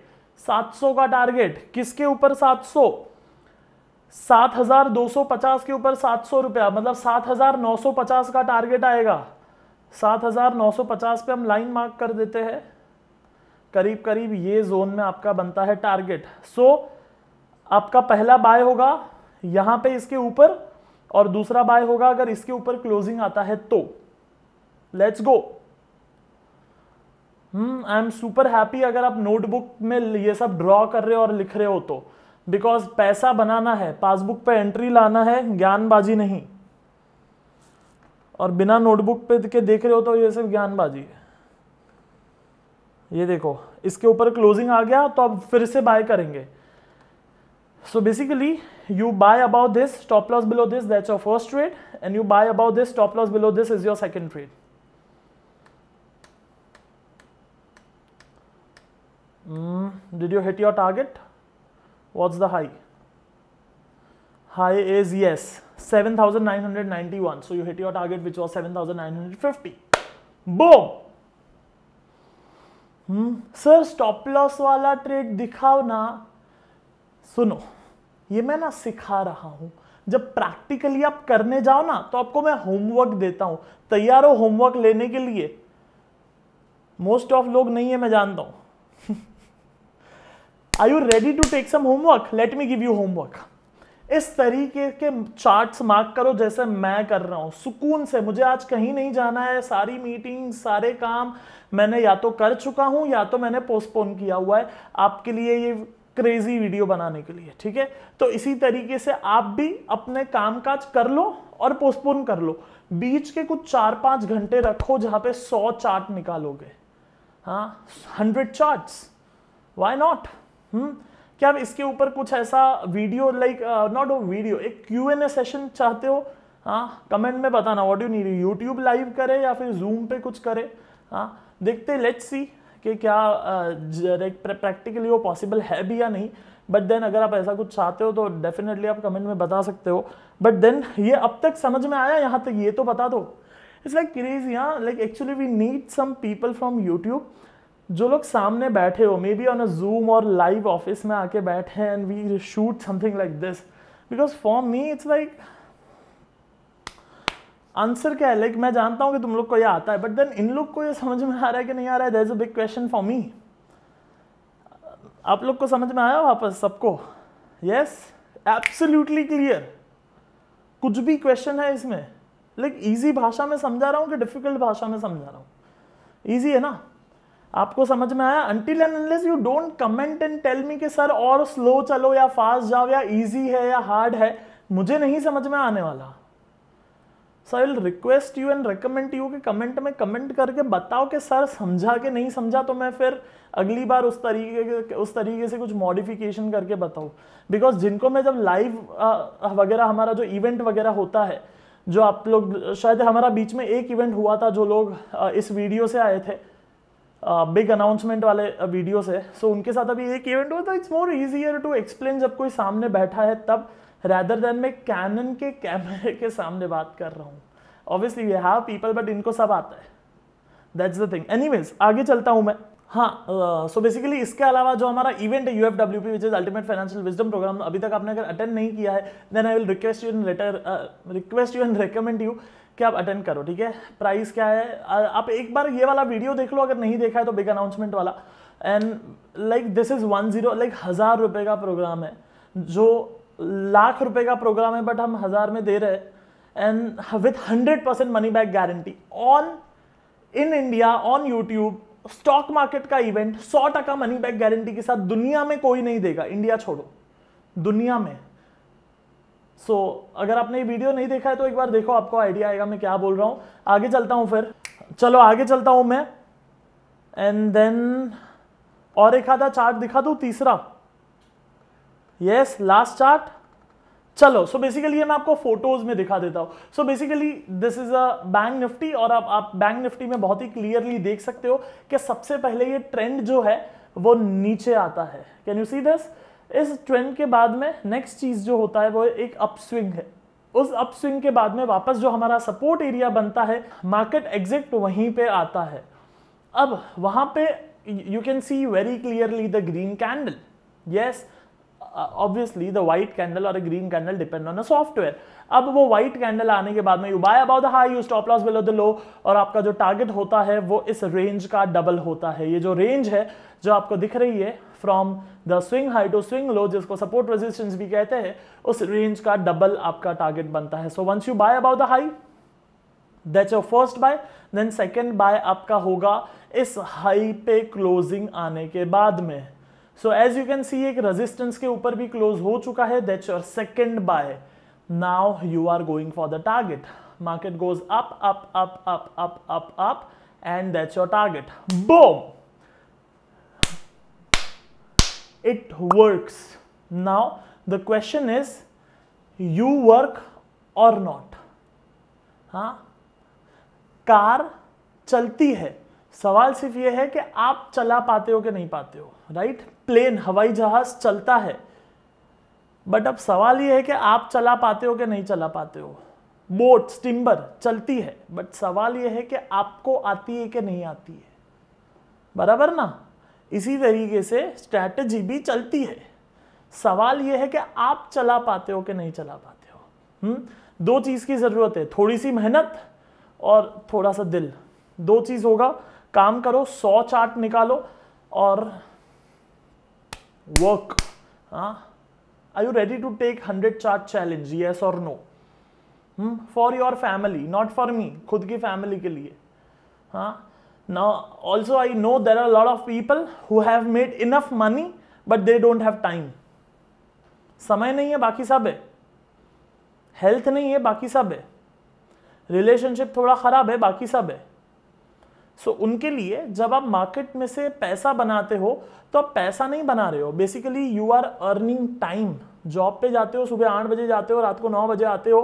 700 का टारगेट किसके ऊपर 700 सात के ऊपर सात रुपया मतलब 7,950 का टारगेट आएगा 7,950 पे हम लाइन मार्क कर देते हैं करीब करीब ये जोन में आपका बनता है टारगेट सो so, आपका पहला बाय होगा यहां पे इसके ऊपर और दूसरा बाय होगा अगर इसके ऊपर क्लोजिंग आता है तो let's go I am super happy अगर आप नोटबुक में ये सब ड्रॉ कर रहे हो और लिख रहे हो तो बिकॉज पैसा बनाना है पासबुक पे एंट्री लाना है ज्ञानबाजी नहीं और बिना नोटबुक पे के देख रहे हो तो ये सिर्फ ज्ञानबाजी है ये देखो इसके ऊपर क्लोजिंग आ गया तो अब फिर से बाय करेंगे So basically you buy above this, stop loss below this, that's your first trade and you buy above this, stop loss below this is your second trade. Mm, did you hit your target? What's the high? High is yes, 7,991. So you hit your target which was 7,950. Boom! Hmm. stop loss wala trade, dikhao na. ना ये मैं ना सिखा रहा हूं जब practically आप करने जाओ ना तो आपको मैं होमवर्क देता हूं तैयार हो होमवर्क लेने के लिए मोस्ट ऑफ लोग नहीं है मैं जानता हूं I you ready to take some homework let me give you homework इस तरीके के चार्ट्स मार्क करो जैसे मैं कर रहा हूं सुकून से मुझे आज कहीं नहीं जाना है सारी मीटिंग सारे काम मैंने या तो कर चुका हूं या तो मैंने पोस्टपोन किया हुआ है आपके लिए ये क्रेजी वीडियो बनाने के लिए ठीक है तो इसी तरीके से आप भी अपने काम काज कर लो और पोस्टपोन कर लो बीच के कुछ चार पांच घंटे रखो जहां पे सौ चार्ट निकालोगे हाँ hundred charts why not hmm क्या आप इसके ऊपर कुछ ऐसा वीडियो लाइक नॉट वीडियो एक क्यू एन ए सेशन चाहते हो हाँ कमेंट में बताना what you need YouTube live करे या फिर जूम पे कुछ करे हाँ देखते लेट्स सी कि क्या प्रैक्टिकली वो पॉसिबल है भी या नहीं बट देन अगर आप ऐसा कुछ चाहते हो तो डेफिनेटली आप कमेंट में बता सकते हो बट देन ये अब तक समझ में आया यहाँ तक ये तो बता दो इट्स लाइक क्रेज यहाँ like actually we need some people from YouTube जो लोग सामने बैठे हो maybe on a Zoom और लाइव ऑफिस में आके बैठे and we shoot something like this because for me it's like answer क्या है लाइक मैं जानता हूँ कि तुम लोग को ये आता है बट देन इन लोग को ये समझ में आ रहा है कि नहीं आ रहा है that is a big question for me आप लोग को समझ में आया वापस सबको यस एब्सोल्युटली क्लियर कुछ भी क्वेश्चन है इसमें लाइक ईजी भाषा में समझा रहा हूं कि डिफिकल्ट भाषा में समझा रहा हूँ ईजी है ना आपको समझ में आया until and unless you don't comment and tell me कि सर और स्लो चलो या फास्ट जाओ या इजी है या हार्ड है मुझे नहीं समझ में आने वाला so I will request you and recommend you कि कमेंट में कमेंट करके बताओ कि सर समझा के नहीं समझा तो मैं फिर अगली बार उस तरीके के उस तरीके से कुछ मॉडिफिकेशन करके बताऊँ बिकॉज जिनको मैं जब लाइव वगैरह हमारा जो इवेंट वगैरह होता है जो आप लोग शायद हमारा बीच में एक इवेंट हुआ था जो लोग इस वीडियो से आए थे बिग अनाउंसमेंट वाले वीडियो से सो so, उनके साथ अभी एक इवेंट हुआ था it's more easier to explain जब कोई सामने बैठा है तब रैदर देन मैं कैनन के कैमरे के सामने बात कर रहा हूँ obviously we have people but इनको सब आता है दैट्स द थिंग एनीवेज आगे चलता हूँ मैं हाँ सो uh, बेसिकली so इसके अलावा जो हमारा इवेंट है U F W P which is ultimate financial wisdom program अभी तक आपने अगर अटेंड नहीं किया है then I will request you in later request you and recommend you कि आप अटेंड करो ठीक है प्राइस क्या है uh, आप एक बार ये वाला वीडियो देख लो अगर नहीं देखा है तो बिग अनाउंसमेंट वाला and like this is one zero like हज़ार रुपये का प्रोग्राम है जो लाख रुपए का प्रोग्राम है बट हम हज़ार में दे रहे हैं and with hundred percent money back guarantee on in India on YouTube stock market का इवेंट सौ टका मनी बैक गारंटी के साथ दुनिया में कोई नहीं देगा इंडिया छोड़ो दुनिया में सो so, अगर आपने ये वीडियो नहीं देखा है तो एक बार देखो आपको आइडिया आएगा मैं क्या बोल रहा हूँ आगे चलता हूँ फिर चलो आगे चलता हूँ मैं एंड देन और एक आधा चार्ट दिखा दू तीसरा यस लास्ट चार्ट चलो सो so बेसिकली मैं आपको फोटोज में दिखा देता हूँ so basically this is a bank Nifty और आप आप बैंक निफ्टी में बहुत ही क्लियरली देख सकते हो कि सबसे पहले ये ट्रेंड जो है वो नीचे आता है कैन यू सी दिस इस ट्रेंड के बाद में नेक्स्ट चीज जो होता है वो एक अपस्विंग है उस अपस्विंग के बाद में वापस जो हमारा सपोर्ट एरिया बनता है मार्केट एग्जिट वहीं पे आता है अब वहां पे you can see very clearly the green candle yes obviously the white candle और green candle depend on a software अब वो व्हाइट कैंडल आने के बाद में you buy about the high you stop loss below the low और आपका जो टारगेट होता है वो इस रेंज का डबल होता है ये जो रेंज है जो आपको दिख रही है from the swing high to swing low जिसको सपोर्ट रेजिस्टेंस भी कहते हैं उस रेंज का डबल आपका टारगेट बनता है so once you buy about the high that's your first buy then second buy आपका होगा इस हाई पे क्लोजिंग आने के बाद में so as you can see एक रेजिस्टेंस के ऊपर भी क्लोज हो चुका है that's your second buy now you are going for the target market goes up up up up up up up and that's your target boom it work now the question is you work और not हा car चलती है सवाल सिर्फ ये है कि आप चला पाते हो कि नहीं पाते हो राइट प्लेन हवाई जहाज चलता है बट अब सवाल यह है कि आप चला पाते हो कि नहीं चला पाते हो बोट स्टीम्बर चलती है बट सवाल यह है कि आपको आती है कि नहीं आती है बराबर ना इसी तरीके से स्ट्रैटेजी भी चलती है सवाल यह है कि आप चला पाते हो कि नहीं चला पाते हो हुँ? हम्म? दो चीज़ की ज़रूरत है थोड़ी सी मेहनत और थोड़ा सा दिल दो चीज़ होगा काम करो सौ चार्ट निकालो और work huh? are you ready to take 100 chart challenge yes or no hmm? for your family not for me खुद की family के लिए huh? now also i know there are a lot of people who have made enough money but they don't have time समय नहीं है बाकी सब है हेल्थ नहीं है बाकी सब है रिलेशनशिप थोड़ा खराब है बाकी सब है सो so, उनके लिए जब आप मार्केट में से पैसा बनाते हो तो आप पैसा नहीं बना रहे हो basically you are earning time job पे जाते हो सुबह आठ बजे जाते हो रात को नौ बजे आते हो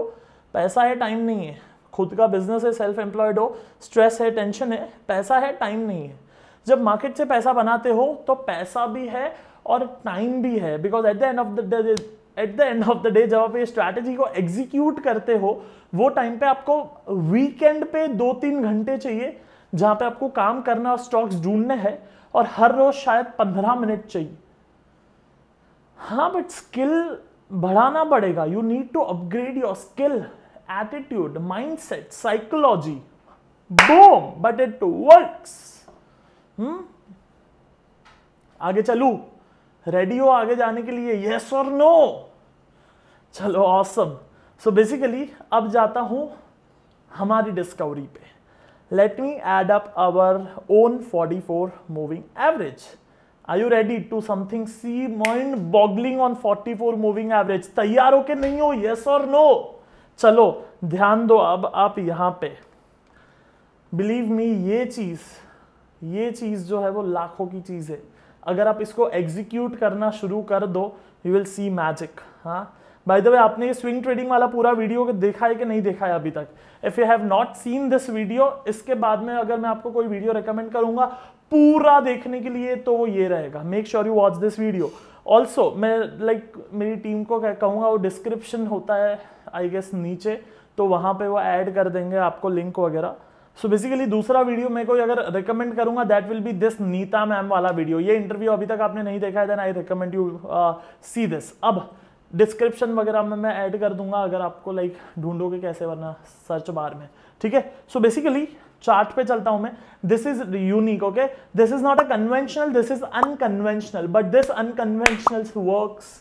पैसा है टाइम नहीं है खुद का बिजनेस है सेल्फ एम्प्लॉयड हो स्ट्रेस है टेंशन है पैसा है टाइम नहीं है जब मार्केट से पैसा बनाते हो तो पैसा भी है और टाइम भी है because at the end of the day at the end of the day जब आप ये स्ट्रैटेजी को एग्जीक्यूट करते हो वो टाइम पे आपको वीकेंड पे दो तीन घंटे चाहिए जहां पे आपको काम करना और स्टॉक्स ढूंढने हैं और हर रोज शायद पंद्रह मिनट चाहिए हाँ बट स्किल बढ़ाना पड़ेगा you need to upgrade your skill attitude mindset psychology boom but it work आगे चलू रेडी हो आगे जाने के लिए यस और नो चलो ऑसम सो बेसिकली अब जाता हूं हमारी डिस्कवरी पे let me add up our own 44 moving average are you ready to something see mind boggling on 44 moving average तैयार हो के नहीं हो yes or no चलो ध्यान दो अब आप यहाँ पे बिलीव मी ये चीज ये चीज जो है वो लाखों की चीज है अगर आप इसको एग्जीक्यूट करना शुरू कर दो यू विल सी मैजिक हाँ बाय द वे आपने ये स्विंग ट्रेडिंग वाला पूरा वीडियो देखा है कि नहीं देखा है अभी तक if you have not seen this video इसके बाद में अगर मैं आपको कोई वीडियो रिकमेंड करूंगा पूरा देखने के लिए तो वो ये रहेगा make sure you watch this video also मैं लाइक like, मेरी टीम को कहूँगा वो डिस्क्रिप्शन होता है आई गेस नीचे तो वहाँ पे वो ऐड कर देंगे आपको लिंक वगैरह सो बेसिकली दूसरा वीडियो मैं कोई अगर रिकमेंड करूंगा that will be this Neeta ma'am वाला वीडियो ये इंटरव्यू अभी तक आपने नहीं देखा है then I recommend you see this अब डिस्क्रिप्शन वगैरह में मैं ऐड कर दूंगा अगर आपको लाइक ढूंढोगे कैसे वरना सर्च बार में ठीक है सो बेसिकली चार्ट पे चलता हूं मैं this is unique okay this is not a conventional this is unconventional but this unconventional works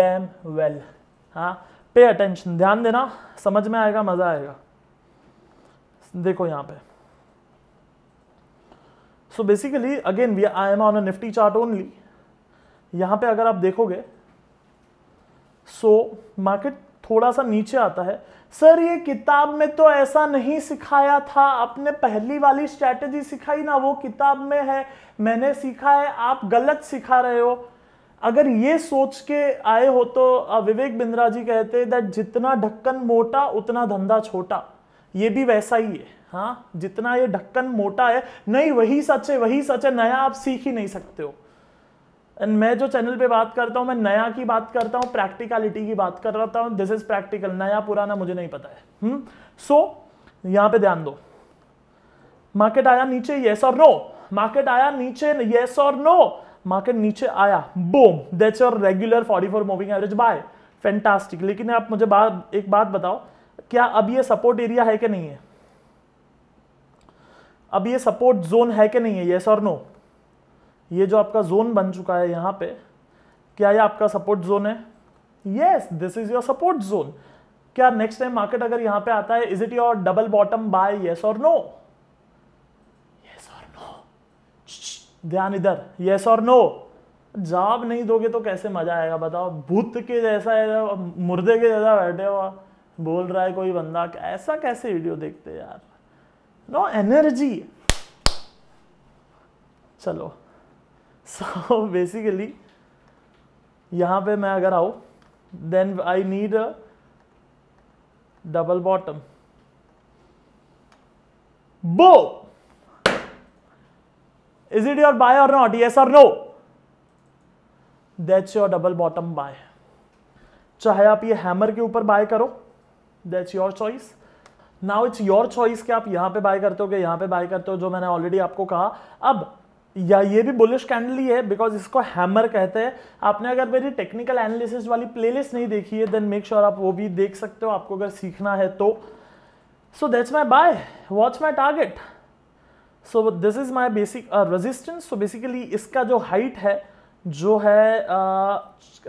damn well हाँ पे अटेंशन ध्यान देना समझ में आएगा मजा आएगा देखो यहां पे so basically again we I am on a Nifty chart only यहां पे अगर आप देखोगे सो मार्केट थोड़ा सा नीचे आता है सर ये किताब में तो ऐसा नहीं सिखाया था आपने पहली वाली स्ट्रैटेजी सिखाई ना वो किताब में है मैंने सीखा है आप गलत सिखा रहे हो अगर ये सोच के आए हो तो विवेक बिंद्रा जी कहते दैट जितना ढक्कन मोटा उतना धंधा छोटा ये भी वैसा ही है हाँ जितना ये ढक्कन मोटा है नहीं वही सच है वही सच है नया आप सीख ही नहीं सकते हो मैं जो चैनल पे बात करता हूँ मैं नया की बात करता हूँ प्रैक्टिकलिटी की बात कर रहा हूँ दिस इज प्रैक्टिकल नया पुराना मुझे नहीं पता है सो हम्म? so, यहाँ पे ध्यान दो मार्केट आया नीचे येस और नो मार्केट आया नीचे येस और नो मार्केट नीचे आया boom that's your regular 44 moving average buy fantastic लेकिन आप मुझे बात एक बात बताओ क्या अब ये सपोर्ट एरिया है कि नहीं है अब ये सपोर्ट जोन है कि नहीं है येस और नो ये जो आपका जोन बन चुका है यहाँ पे क्या ये आपका सपोर्ट जोन है yes this is your support zone क्या नेक्स्ट टाइम मार्केट अगर यहाँ पे आता है is it your double bottom buy yes और नो येस और नो ध्यान इधर येस और नो जवाब नहीं दोगे तो कैसे मजा आएगा बताओ भूत के जैसा है मुर्दे के जैसा बैठे हुआ बोल रहा है कोई बंदा ऐसा कैसे वीडियो देखते यार नो एनर्जी चलो सो बेसिकली <laughs> यहाँ पे मैं अगर आऊँ then I need a double bottom boom is it your buy और नॉट ये or no that's your double bottom buy चाहे आप ये हैमर के ऊपर बाय करो that's your choice now it's your choice कि आप यहां पे बाय करते हो कि यहां पे बाय करते हो जो मैंने ऑलरेडी आपको कहा अब या ये भी बुलिश कैंडल ही है बिकॉज इसको हैमर कहते हैं आपने अगर मेरी टेक्निकल एनालिसिस वाली प्लेलिस्ट नहीं देखी है देन मेक श्योर आप वो भी देख सकते हो आपको अगर सीखना है तो so that's my buy watch my target so this is my basic resistance so basically इसका जो हाइट है जो है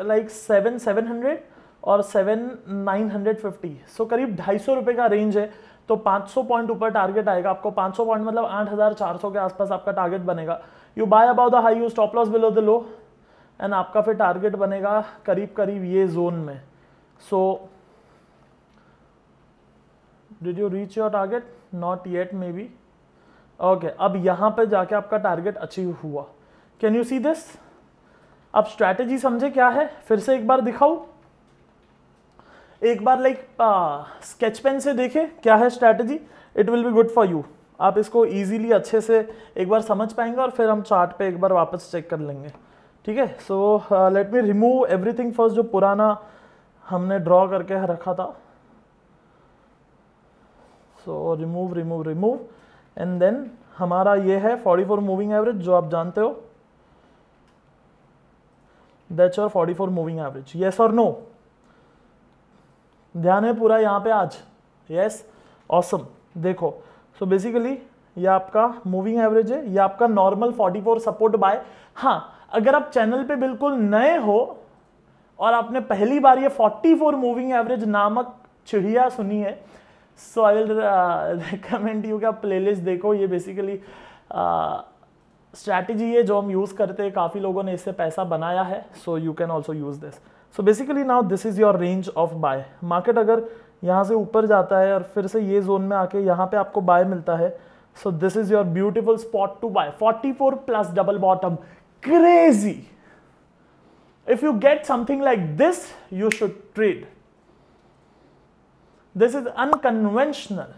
लाइक सेवन सेवन हंड्रेड और seven nine hundred fifty so करीब ढाई सौ रुपये का रेंज है तो 500 पॉइंट ऊपर टारगेट आएगा आपको 500 पॉइंट मतलब 8400 के आसपास आपका टारगेट बनेगा you buy about the high you stop loss below the low and आपका फिर टारगेट बनेगा करीब करीब ये जोन में so did you reach your target not yet maybe okay अब यहां पर जाके आपका टारगेट अचीव हुआ कैन यू सी दिस अब स्ट्रैटेजी समझे क्या है फिर से एक बार दिखाऊ एक बार लाइक स्केच पेन से देखे क्या है strategy it will be good for you आप इसको ईजिली अच्छे से एक बार समझ पाएंगे और फिर हम चार्ट पे एक बार वापस चेक कर लेंगे ठीक है so let me remove everything first जो पुराना हमने ड्रॉ करके रखा था so remove remove remove and then हमारा ये है 44 मूविंग एवरेज जो आप जानते हो that's your 44 moving average yes और नो ध्यान है पूरा यहाँ पे आज यस yes? Awesome awesome. देखो सो बेसिकली ये आपका मूविंग एवरेज है ये आपका नॉर्मल 44 सपोर्ट बाय हाँ अगर आप चैनल पे बिल्कुल नए हो और आपने पहली बार ये 44 मूविंग एवरेज नामक चिड़िया सुनी है so I will recommend you play playlist देखो ये बेसिकली स्ट्रैटेजी uh, है जो हम यूज़ करते हैं काफ़ी लोगों ने इससे पैसा बनाया है so you can also use this so basically now this is your range of buy market अगर यहाँ से ऊपर जाता है और फिर से ये जोन में आके यहाँ पे आपको बाय मिलता है so this is your beautiful spot to buy 44 plus double bottom crazy if you get something like this you should trade this is unconventional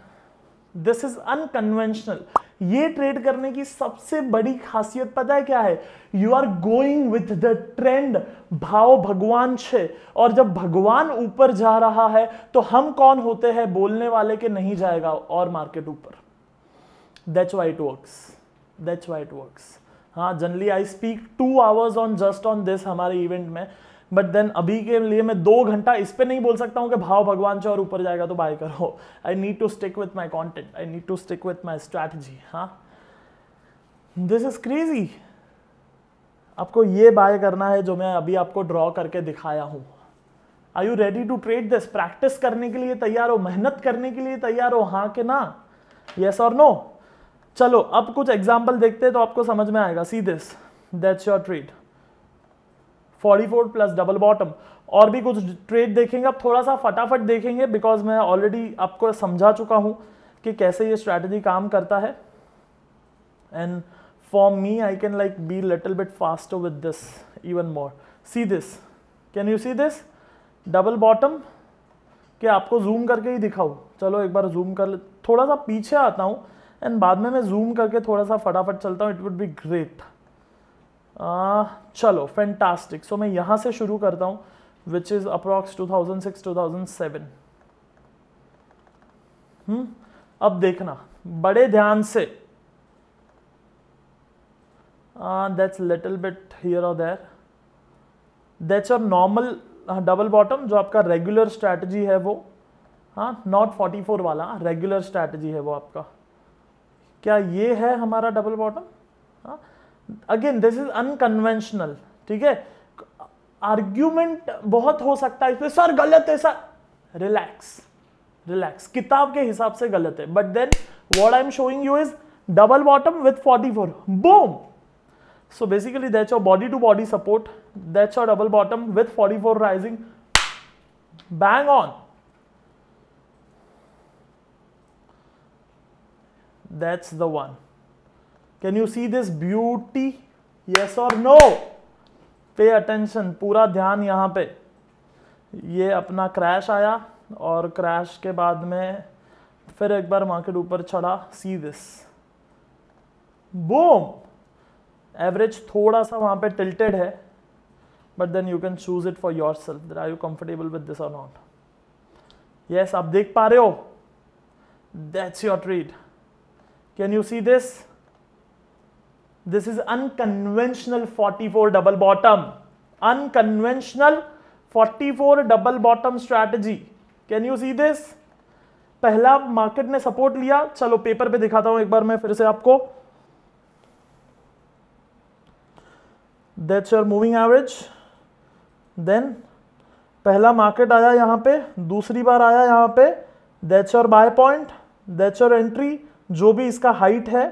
this is unconventional ये ट्रेड करने की सबसे बड़ी खासियत पता है क्या है you are going with the trend भाव भगवान छे और जब भगवान ऊपर जा रहा है तो हम कौन होते हैं बोलने वाले के नहीं जाएगा और मार्केट ऊपर that's why it works that's why it works हाँ generally I speak two hours on just on this हमारे इवेंट में बट देन अभी के लिए मैं दो घंटा इस पर नहीं बोल सकता हूँ कि भाव भगवान से और ऊपर जाएगा तो बाय करो I need to stick with my content I need to stick with my strategy हाँ दिस इज क्रेजी आपको ये बाय करना है जो मैं अभी आपको ड्रॉ करके दिखाया हूँ I you ready to trade this practice करने के लिए तैयार हो मेहनत करने के लिए तैयार हो हाँ के ना येस और नो चलो अब कुछ एग्जाम्पल देखते हैं तो आपको समझ में आएगा see this that's your trade four plus double bottom और भी कुछ ट्रेड देखेंगे आप थोड़ा सा फटाफट देखेंगे बिकॉज मैं ऑलरेडी आपको समझा चुका हूँ कि कैसे ये स्ट्रैटेजी काम करता है and for me I can like be little bit fast with this even more see this can you see this double bottom कि आपको जूम करके ही दिखाऊँ चलो एक बार जूम कर थोड़ा सा पीछे आता हूँ एंड बाद में मैं जूम करके थोड़ा सा फटाफट चलता हूँ इट वुड बी ग्रेट चलो फैंटास्टिक सो मैं यहाँ से शुरू करता हूँ विच इज़ अप्रॉक्स 2006 2007 हम्म अब देखना बड़े ध्यान से दैट्स लिटिल बिट हियर और there that's a normal double bottom जो आपका रेगुलर स्ट्रैटेजी है वो हाँ नॉट 44 वाला रेगुलर हाँ, स्ट्रैटेजी है वो आपका क्या ये है हमारा डबल बॉटम हाँ अगेन दिस इज अनकन्वेंशनल ठीक है आर्ग्यूमेंट बहुत हो सकता है इसमें सर गलत है सर रिलैक्स रिलैक्स किताब के हिसाब से गलत है but then what I am showing you is double bottom with 44 four boom so basically that's your body to body support that's your double bottom with 44 rising bang on that's the one can you see this beauty yes और no pay attention पूरा ध्यान यहाँ पे ये अपना crash आया और crash के बाद में फिर एक बार मार्केट ऊपर चढ़ा सी दिस बोम एवरेज थोड़ा सा वहां पे टिल्टेड है but then you can choose it for yourself are you comfortable with this और नॉट यस आप देख पा रहे हो that's your treat can you see this this forty four 44 bottom bottom forty 44 double bottom strategy can you see this पहला market ने support लिया चलो पेपर पे दिखाता हूं एक बार मैं फिर से आपको that's your moving average then पहला मार्केट आया यहां पे दूसरी बार आया यहां पे that's your buy point that's your entry जो भी इसका हाइट है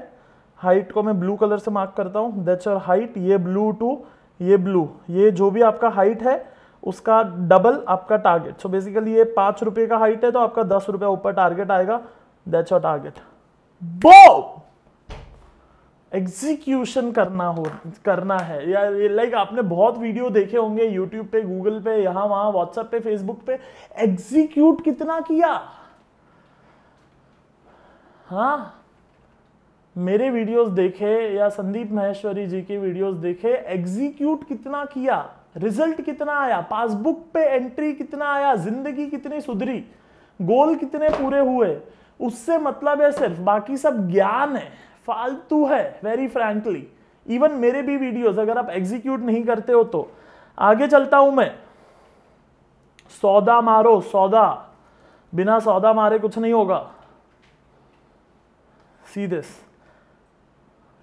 हाइट को मैं ब्लू कलर से मार्क करता हूँ दैट्स योर हाइट ये ब्लू टू ये ब्लू ये जो भी आपका हाइट है उसका डबल आपका टारगेट सो बेसिकली ये पाँच रुपये का हाइट है तो आपका दस रुपया ऊपर टारगेट आएगा that's your target boom execution करना हो करना है या लाइक आपने बहुत वीडियो देखे होंगे यूट्यूब पे गूगल पे यहाँ वहाँ व्हाट्सएप पे फेसबुक पे एग्जीक्यूट कितना किया हाँ मेरे वीडियोस देखे या संदीप महेश्वरी जी के वीडियोस देखे एग्जीक्यूट कितना किया रिजल्ट कितना आया पासबुक पे एंट्री कितना आया जिंदगी कितनी सुधरी गोल कितने पूरे हुए उससे मतलब है सिर्फ बाकी सब ज्ञान है फालतू है वेरी फ्रैंकली इवन मेरे भी वीडियोस अगर आप एग्जीक्यूट नहीं करते हो तो आगे चलता हूं मैं सौदा मारो सौदा बिना सौदा मारे कुछ नहीं होगा सी दिस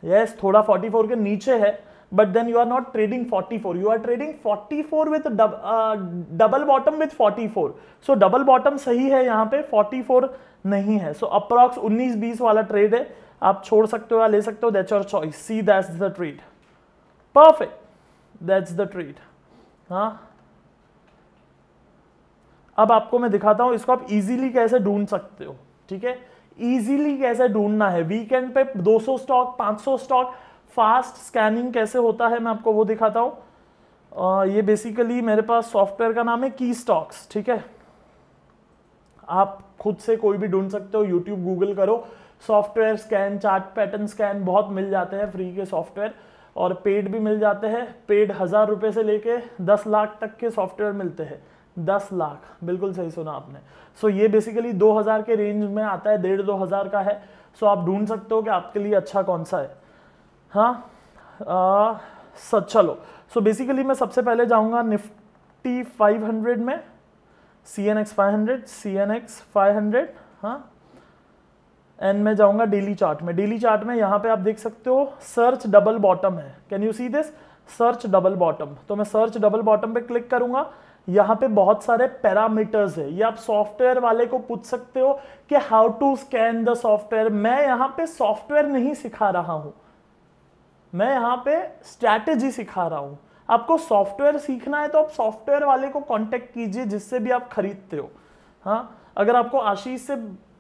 yes, थोड़ा 44 के नीचे है but then you are not trading 44 you are trading 44 with double bottom with 44 so double bottom सही है यहाँ पे 44 नहीं है सो अप्रॉक्स 19-20 वाला ट्रेड है आप छोड़ सकते हो या ले सकते हो that's your choice see that's the trade perfect that's the trade हाँ अब आपको मैं दिखाता हूं इसको आप इजीली कैसे ढूंढ सकते हो ठीक है इजीली कैसे ढूंढना है वीकेंड पे 200 स्टॉक 500 स्टॉक फास्ट स्कैनिंग कैसे होता है मैं आपको वो दिखाता हूँ ये बेसिकली मेरे पास सॉफ्टवेयर का नाम है की स्टॉक्स ठीक है आप खुद से कोई भी ढूंढ सकते हो यूट्यूब गूगल करो software scan chart pattern scan बहुत मिल जाते हैं फ्री के सॉफ्टवेयर और पेड भी मिल जाते हैं पेड हज़ार रुपये से लेके दस लाख तक के सॉफ्टवेयर मिलते हैं दस लाख बिल्कुल सही सुना आपने सो ये बेसिकली दो हजार के रेंज में आता है डेढ़ दो हज़ार का है सो आप ढूंढ सकते हो कि आपके लिए अच्छा कौन सा है हाँ सच चलो सो बेसिकली मैं सबसे पहले जाऊंगा निफ्टी 500 में C N X five hundred C N X five hundred हाँ एंड मैं जाऊंगा डेली चार्ट में डेली चार्ट में यहाँ पे आप देख सकते हो सर्च डबल बॉटम है can you see this search double bottom तो मैं सर्च डबल बॉटम पे क्लिक करूंगा यहाँ पे बहुत सारे पैरामीटर्स है ये आप सॉफ्टवेयर वाले को पूछ सकते हो कि how to scan the software मैं यहाँ पे सॉफ्टवेयर नहीं सिखा रहा हूँ मैं यहाँ पे स्ट्रैटेजी सिखा रहा हूँ आपको सॉफ्टवेयर सीखना है तो आप सॉफ्टवेयर वाले को कॉन्टेक्ट कीजिए जिससे भी आप खरीदते हो हाँ अगर आपको आशीष से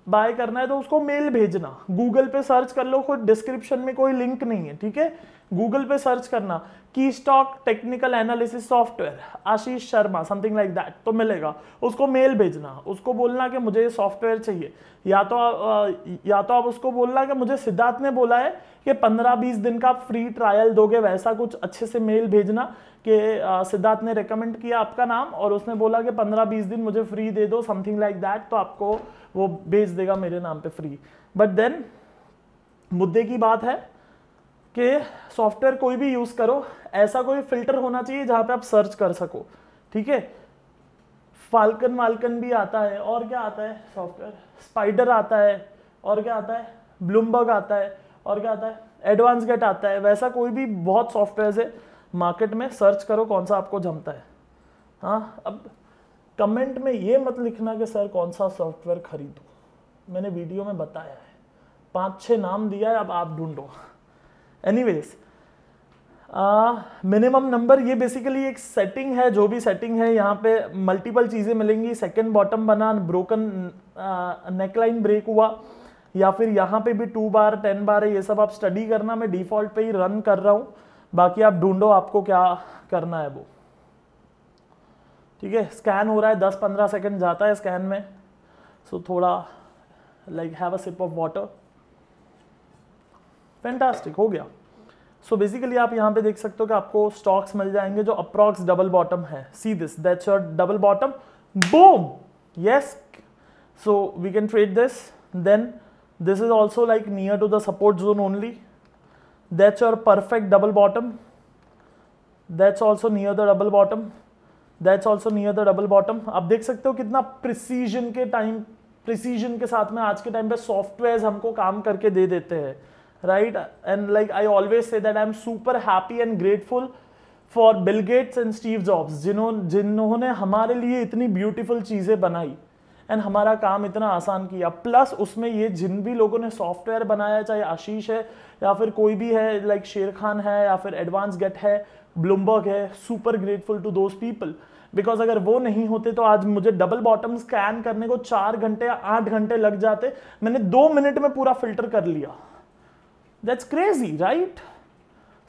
बाय करना है तो उसको मेल भेजना गूगल पे सर्च कर लो कोई डिस्क्रिप्शन में कोई लिंक नहीं है ठीक है गूगल पे सर्च करना की stock technical analysis software Ashish Sharma something like that तो मिलेगा उसको मेल भेजना उसको बोलना कि मुझे ये सॉफ्टवेयर चाहिए या तो आ, या तो आप उसको बोलना कि मुझे सिद्धार्थ ने बोला है कि 15-20 दिन का फ्री ट्रायल दोगे वैसा कुछ अच्छे से मेल भेजना कि सिद्धार्थ ने रिकमेंड किया आपका नाम और उसने बोला कि 15-20 दिन मुझे फ्री दे दो समथिंग लाइक दैट तो आपको वो भेज देगा मेरे नाम पे फ्री बट देन मुद्दे की बात है कि सॉफ्टवेयर कोई भी यूज़ करो ऐसा कोई फिल्टर होना चाहिए जहां पे आप सर्च कर सको ठीक है फाल्कन वाल्कन भी आता है और क्या आता है सॉफ्टवेयर स्पाइडर आता है और क्या आता है ब्लूमबर्ग आता है और क्या आता है एडवांस गेट आता है वैसा कोई भी बहुत सॉफ्टवेयर है मार्केट में सर्च करो कौन सा आपको जमता है हाँ अब कमेंट में ये मत लिखना कि सर कौन सा सॉफ्टवेयर खरीदूँ मैंने वीडियो में बताया है पाँच छह नाम दिया है अब आप ढूंढो एनीवेज मिनिमम नंबर ये बेसिकली एक सेटिंग है जो भी सेटिंग है यहाँ पे मल्टीपल चीज़ें मिलेंगी सेकंड बॉटम बना ब्रोकन नेकलाइन ब्रेक हुआ या फिर यहाँ पे भी टू बार टेन बार है ये सब आप स्टडी करना मैं डिफ़ॉल्ट पे ही रन कर रहा हूँ बाकी आप ढूंढो आपको क्या करना है वो ठीक है स्कैन हो रहा है दस पंद्रह सेकेंड जाता है स्कैन में सो so, थोड़ा like have a sip of water fantastic हो गया सो so बेसिकली आप यहाँ पे देख सकते हो कि आपको स्टॉक्स मिल जाएंगे जो अप्रॉक्स डबल बॉटम है see this that's your double bottom boom yes so we can trade this then this is also like near to the support zone only that's your perfect double bottom that's also near the double bottom that's also near the double bottom आप देख सकते हो कितना precision के time precision के साथ में आज के टाइम पे सॉफ्टवेयर हमको काम करके दे देते हैं right and like I always say that I am super happy and grateful for Bill Gates and Steve Jobs जिन्होंने जिन्होंने हमारे लिए इतनी ब्यूटीफुल चीज़ें बनाई एंड हमारा काम इतना आसान किया प्लस उसमें ये जिन भी लोगों ने सॉफ्टवेयर बनाया चाहे आशीष है या फिर कोई भी है लाइक like शेर खान है या फिर एडवांस गेट है ब्लूमबर्ग है super grateful to those people because अगर वो नहीं होते तो आज मुझे डबल बॉटम स्कैन करने को चार घंटे या आठ घंटे लग जाते मैंने दो मिनट में पूरा फिल्टर कर लिया that's crazy right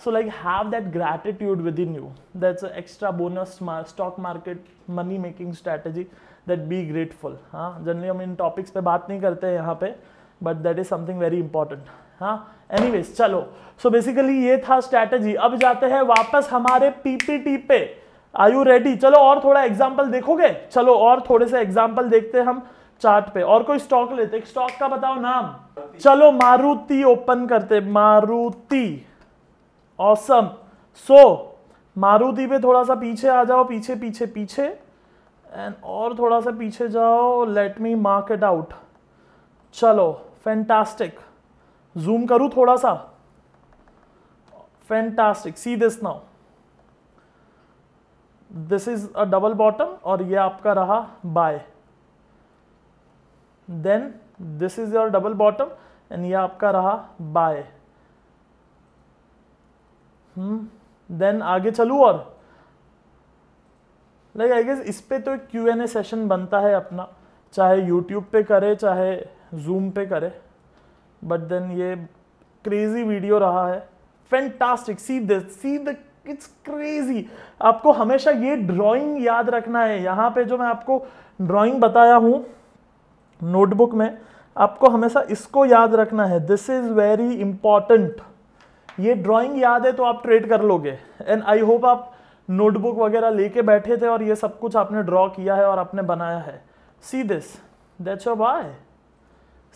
so like have that gratitude within you that's extra bonus stock market money making strategy that be grateful हाँ जनरली हम इन टॉपिक्स पे बात नहीं करते हैं यहाँ पे but that is something very important हाँ एनीवेज चलो सो so बेसिकली ये था स्ट्रैटेजी अब जाते हैं वापस हमारे पीपीटी पे आर यू रेडी चलो और थोड़ा एग्जाम्पल देखोगे चलो और थोड़े से एग्जाम्पल देखते हैं हम चार्ट पे और कोई स्टॉक लेते स्टॉक का बताओ नाम चलो मारुति ओपन करते मारुति ऑसम सो मारुति पे थोड़ा सा पीछे आ जाओ पीछे पीछे पीछे एंड और थोड़ा सा पीछे जाओ let me mark it out चलो फैंटास्टिक जूम करूं थोड़ा सा fantastic see this now this is a double bottom और ये आपका रहा buy then this is your double bottom and ये आपका रहा बाय देन hmm. आगे चलू और लाइक आई गेस इस पे तो एक क्यू एन ए सेशन बनता है अपना चाहे यूट्यूब पे करे चाहे जूम पे करे बट देन ये क्रेजी वीडियो रहा है fantastic see this see the it's crazy आपको हमेशा ये ड्राइंग याद रखना है यहाँ पे जो मैं आपको ड्राइंग बताया हूँ नोटबुक में आपको हमेशा इसको याद रखना है दिस इज़ वेरी इंपॉर्टेंट ये ड्राइंग याद है तो आप ट्रेड कर लोगे एंड आई होप आप नोटबुक वगैरह लेके बैठे थे और ये सब कुछ आपने ड्रॉ किया है और आपने बनाया है see this that's your buy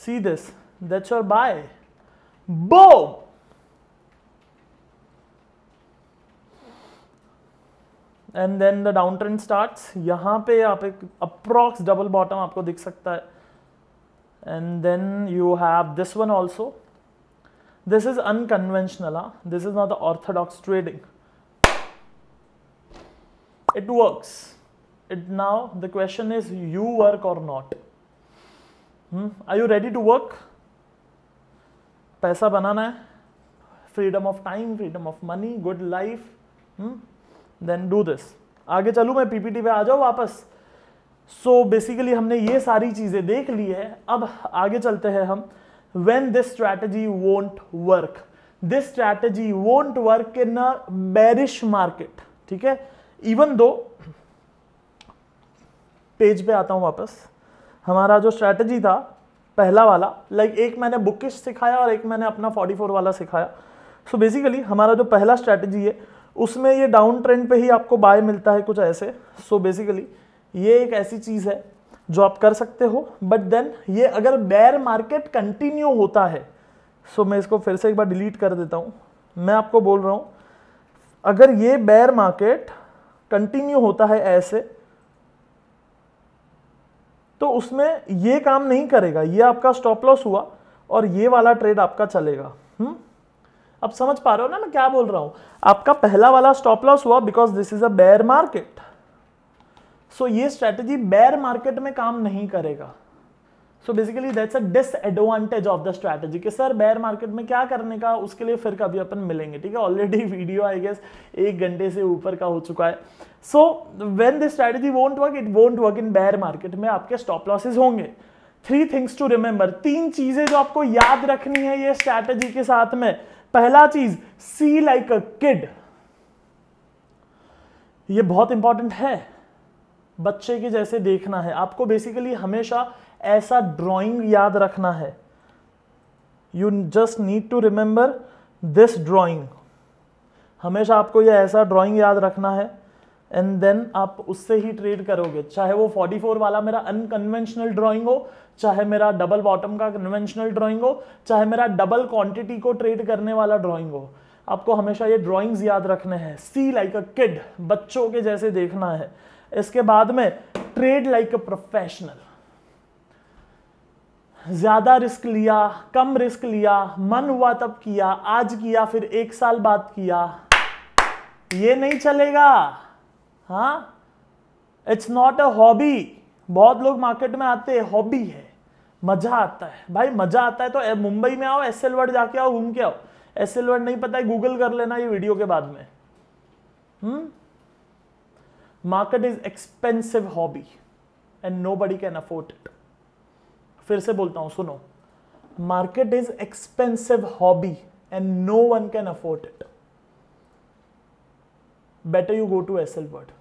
see this That's your buy. Boom! And then the downtrend starts. यहाँ पे आप approx double bottom आपको दिख सकता है. And then you have this one also. This is unconventional. This is not the orthodox trading. It works. It now the question is you work or not. Hmm? Are you ready to work? पैसा बनाना है freedom of time freedom of money good life then do this आगे चलू मैं PPT पे आ जाओ वापस सो so basically हमने ये सारी चीज़ें देख ली है अब आगे चलते हैं हम when this strategy won't work this strategy won't work in a bearish market ठीक है इवन दो पेज पे आता हूं वापस हमारा जो स्ट्रैटेजी था पहला वाला लाइक एक मैंने बुकिश सिखाया और एक मैंने अपना 44 वाला सिखाया सो so बेसिकली हमारा जो पहला स्ट्रैटेजी है उसमें ये डाउन ट्रेंड पे ही आपको बाय मिलता है कुछ ऐसे सो so बेसिकली ये एक ऐसी चीज़ है जो आप कर सकते हो बट देन ये अगर बेयर मार्केट कंटिन्यू होता है सो so मैं इसको फिर से एक बार डिलीट कर देता हूँ मैं आपको बोल रहा हूँ अगर ये बेयर मार्केट कंटिन्यू होता है ऐसे तो उसमें ये काम नहीं करेगा ये आपका स्टॉप लॉस हुआ और ये वाला ट्रेड आपका चलेगा हम्म अब समझ पा रहे हो ना मैं क्या बोल रहा हूं आपका पहला वाला स्टॉप लॉस हुआ because this is a bear market so ये स्ट्रेटेजी बेयर मार्केट में काम नहीं करेगा so basically that's a disadvantage of the strategy कि सर बेयर मार्केट में क्या करने का उसके लिए फिर कभी अपन मिलेंगे ठीक है ऑलरेडी वीडियो आई गेस एक घंटे से ऊपर का हो चुका है so when this strategy won't work it won't work in bear market में आपके स्टॉप लॉसेज होंगे थ्री थिंग्स टू रिमेंबर तीन चीजें जो आपको याद रखनी है ये स्ट्रैटेजी के साथ में पहला चीज सी लाइक अ किड ये बहुत इंपॉर्टेंट है बच्चे के जैसे देखना है आपको बेसिकली हमेशा ऐसा ड्राइंग याद रखना है you just need to remember this drawing हमेशा आपको यह ऐसा ड्राइंग याद रखना है एंड देन आप उससे ही ट्रेड करोगे चाहे वो 44 वाला मेरा अनकन्वेंशनल ड्राइंग हो चाहे मेरा डबल बॉटम का कन्वेंशनल ड्राइंग हो चाहे मेरा डबल क्वांटिटी को ट्रेड करने वाला ड्राइंग हो आपको हमेशा ये ड्राइंग्स याद रखने हैं सी लाइक अ किड बच्चों के जैसे देखना है इसके बाद में ट्रेड लाइक अ प्रोफेशनल ज़्यादा रिस्क लिया कम रिस्क लिया मन हुआ तब किया आज किया फिर एक साल बाद किया ये नहीं चलेगा हाँ इट्स नॉट अ हॉबी बहुत लोग मार्केट में आते हैं हॉबी है मज़ा आता है भाई मज़ा आता है तो मुंबई में आओ एस एल वर्ड जाके आओ घूम के आओ एस एल वर्ड नहीं पता है गूगल कर लेना ये वीडियो के बाद में market is expensive hobby and nobody can afford it फिर से बोलता हूं सुनो market is expensive hobby and no one can afford it better you go to S L word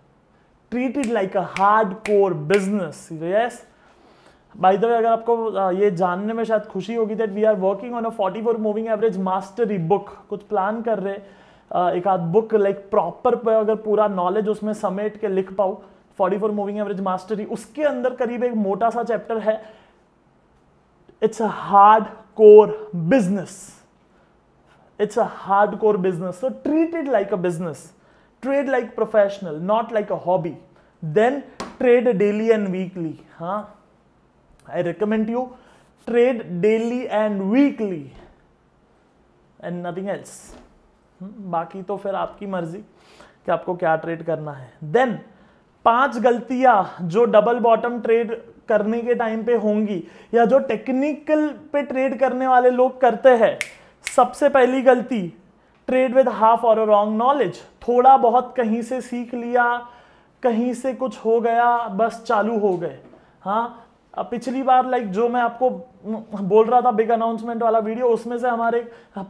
treat it like a hardcore business yes by the way अगर आपको ये जानने में शायद खुशी होगी that we are working on a four moving average mastery book कुछ plan कर रहे एक आध बुक लाइक प्रॉपर पे अगर पूरा नॉलेज उसमें समेट के लिख पाऊँ 44 मूविंग एवरेज मास्टरी उसके अंदर करीब एक मोटा सा चैप्टर है it's a hardcore business. It's a hardcore business. So treat it like a business. Trade like professional, not like a hobby. Then trade daily and weekly. Huh? I recommend you trade daily and weekly and nothing else. बाकी तो फिर आपकी मर्जी कि आपको क्या trade करना है देन पांच गलतियां जो डबल बॉटम ट्रेड करने के टाइम पे होंगी या जो टेक्निकल पे ट्रेड करने वाले लोग करते हैं सबसे पहली गलती ट्रेड विद हाफ और रॉन्ग नॉलेज थोड़ा बहुत कहीं से सीख लिया कहीं से कुछ हो गया बस चालू हो गए हाँ अब पिछली बार लाइक जो मैं आपको बोल रहा था बिग अनाउंसमेंट वाला वीडियो उसमें से हमारे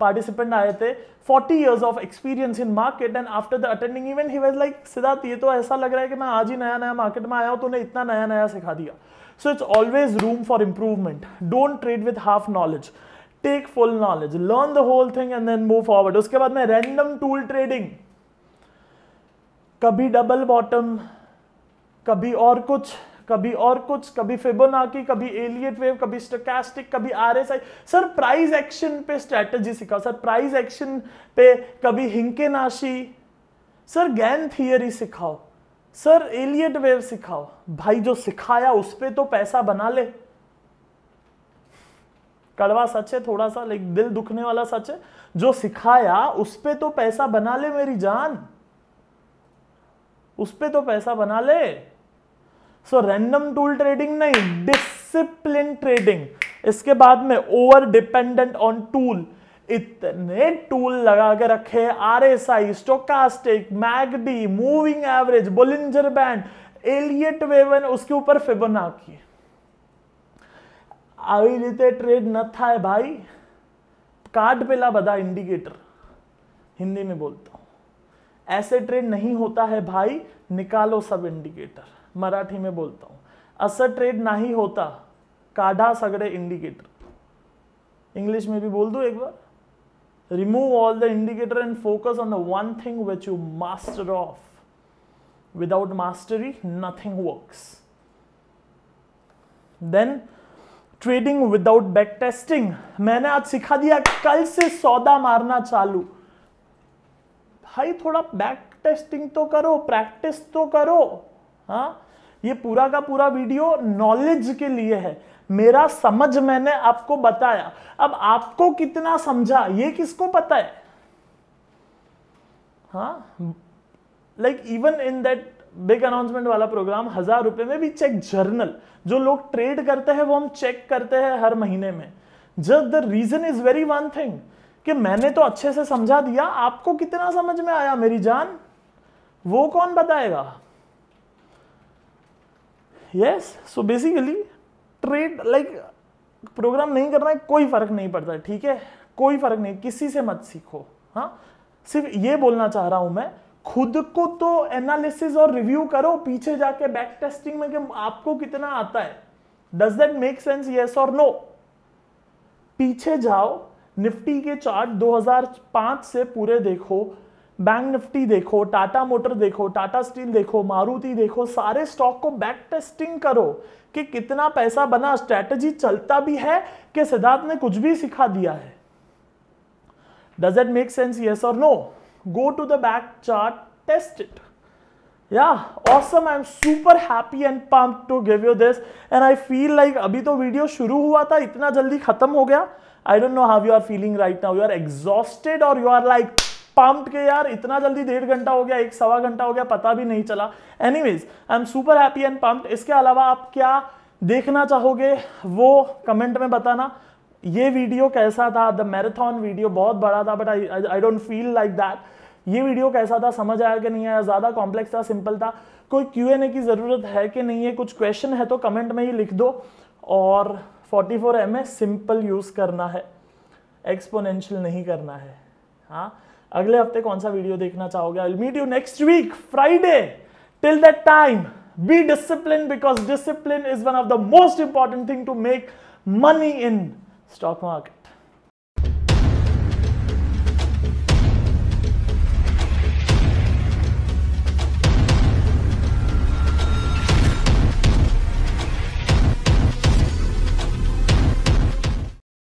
पार्टिसिपेंट आए थे 40 years of experience in market and after the attending event he was like Siddharth ये तो ऐसा लग रहा है कि मैं आज ही नया नया मार्केट में आया हूँ तूने इतना नया नया सिखा दिया So it's always room for improvement. Don't trade with half knowledge. Take full knowledge. Learn the whole thing and then move forward. उसके बाद में random tool trading. कभी double bottom, कभी और कुछ कभी और कुछ कभी फिबोनाकी कभी एलियट वेव कभी स्टोकैस्टिक कभी आरएसआई सर प्राइस एक्शन पे स्ट्रेटजी सिखाओ सर प्राइस एक्शन पे कभी हिंकेनाशी सर गैन थियरी सिखाओ सर एलियट वेव सिखाओ भाई जो सिखाया उस पर तो पैसा बना ले कड़वा सच है थोड़ा सा लाइक दिल दुखने वाला सच है जो सिखाया उस पर तो पैसा बना ले मेरी जान उस पर तो पैसा बना ले सो रैंडम टूल ट्रेडिंग नहीं डिसिप्लिन ट्रेडिंग इसके बाद में ओवर डिपेंडेंट ऑन टूल इतने टूल लगा के रखे R S I stochastic MACD moving average Bollinger band Elliott wave उसके ऊपर आई रीते ट्रेड न था है भाई कार्ड पेला बदा इंडिकेटर हिंदी में बोलता हूं ऐसे ट्रेड नहीं होता है भाई निकालो सब इंडिकेटर मराठी में बोलता हूँ असर ट्रेड नहीं होता काढ़ा सगड़े इंडिकेटर इंग्लिश में भी बोल दू एक बार remove all the indicator and focus on the one thing which you master of without mastery nothing works then trading without back testing मैंने आज सिखा दिया कल से सौदा मारना चालू भाई थोड़ा बैक टेस्टिंग तो करो प्रैक्टिस तो करो हाँ ये पूरा का पूरा वीडियो नॉलेज के लिए है मेरा समझ मैंने आपको बताया अब आपको कितना समझा ये किसको पता है हाँ like even in that big announcement वाला प्रोग्राम हजार रुपए में भी चेक जर्नल जो लोग ट्रेड करते हैं वो हम चेक करते हैं हर महीने में just the reason is very one thing कि मैंने तो अच्छे से समझा दिया आपको कितना समझ में आया मेरी जान वो कौन बताएगा yes so basically trade like program नहीं करना है कोई फर्क नहीं पड़ता ठीक है कोई फर्क नहीं किसी से मत सीखो हाँ सिर्फ ये बोलना चाह रहा हूं मैं खुद को तो एनालिसिस और रिव्यू करो पीछे जाके बैक टेस्टिंग में कि आपको कितना आता है does that make sense yes और नो पीछे जाओ निफ्टी के चार्ट 2005 से पूरे देखो बैंक निफ्टी देखो टाटा मोटर देखो टाटा स्टील देखो मारुति देखो सारे स्टॉक को बैक टेस्टिंग करो कि कितना पैसा बना स्ट्रेटजी चलता भी है कि सिद्धार्थ ने कुछ भी सिखा दिया है does it make sense yes और no go to the back chart test it या awesome I am super happy and pumped to give you this and I feel like अभी तो वीडियो शुरू हुआ था इतना जल्दी खत्म हो गया I don't know how you are feeling right now you are exhausted और यू आर लाइक पम्प्ड के यार इतना जल्दी डेढ़ घंटा हो गया एक सवा घंटा हो गया पता भी नहीं चला anyways I am super happy and pumped इसके अलावा आप क्या देखना चाहोगे वो कमेंट में बताना ये वीडियो कैसा था द मैराथन वीडियो बहुत बड़ा था but I I don't feel like that ये वीडियो कैसा था समझ आया कि नहीं आया ज़्यादा कॉम्प्लेक्स था सिंपल था कोई क्यू एन ए की ज़रूरत है कि नहीं है कुछ क्वेश्चन है तो कमेंट में ही लिख दो और 44 फोर एम सिंपल यूज़ करना है एक्सपोनेंशियल नहीं करना है हाँ अगले हफ्ते कौन सा वीडियो देखना चाहोगे I meet you next week Friday till that time be discipline because discipline is one of the most important thing to make money in stock market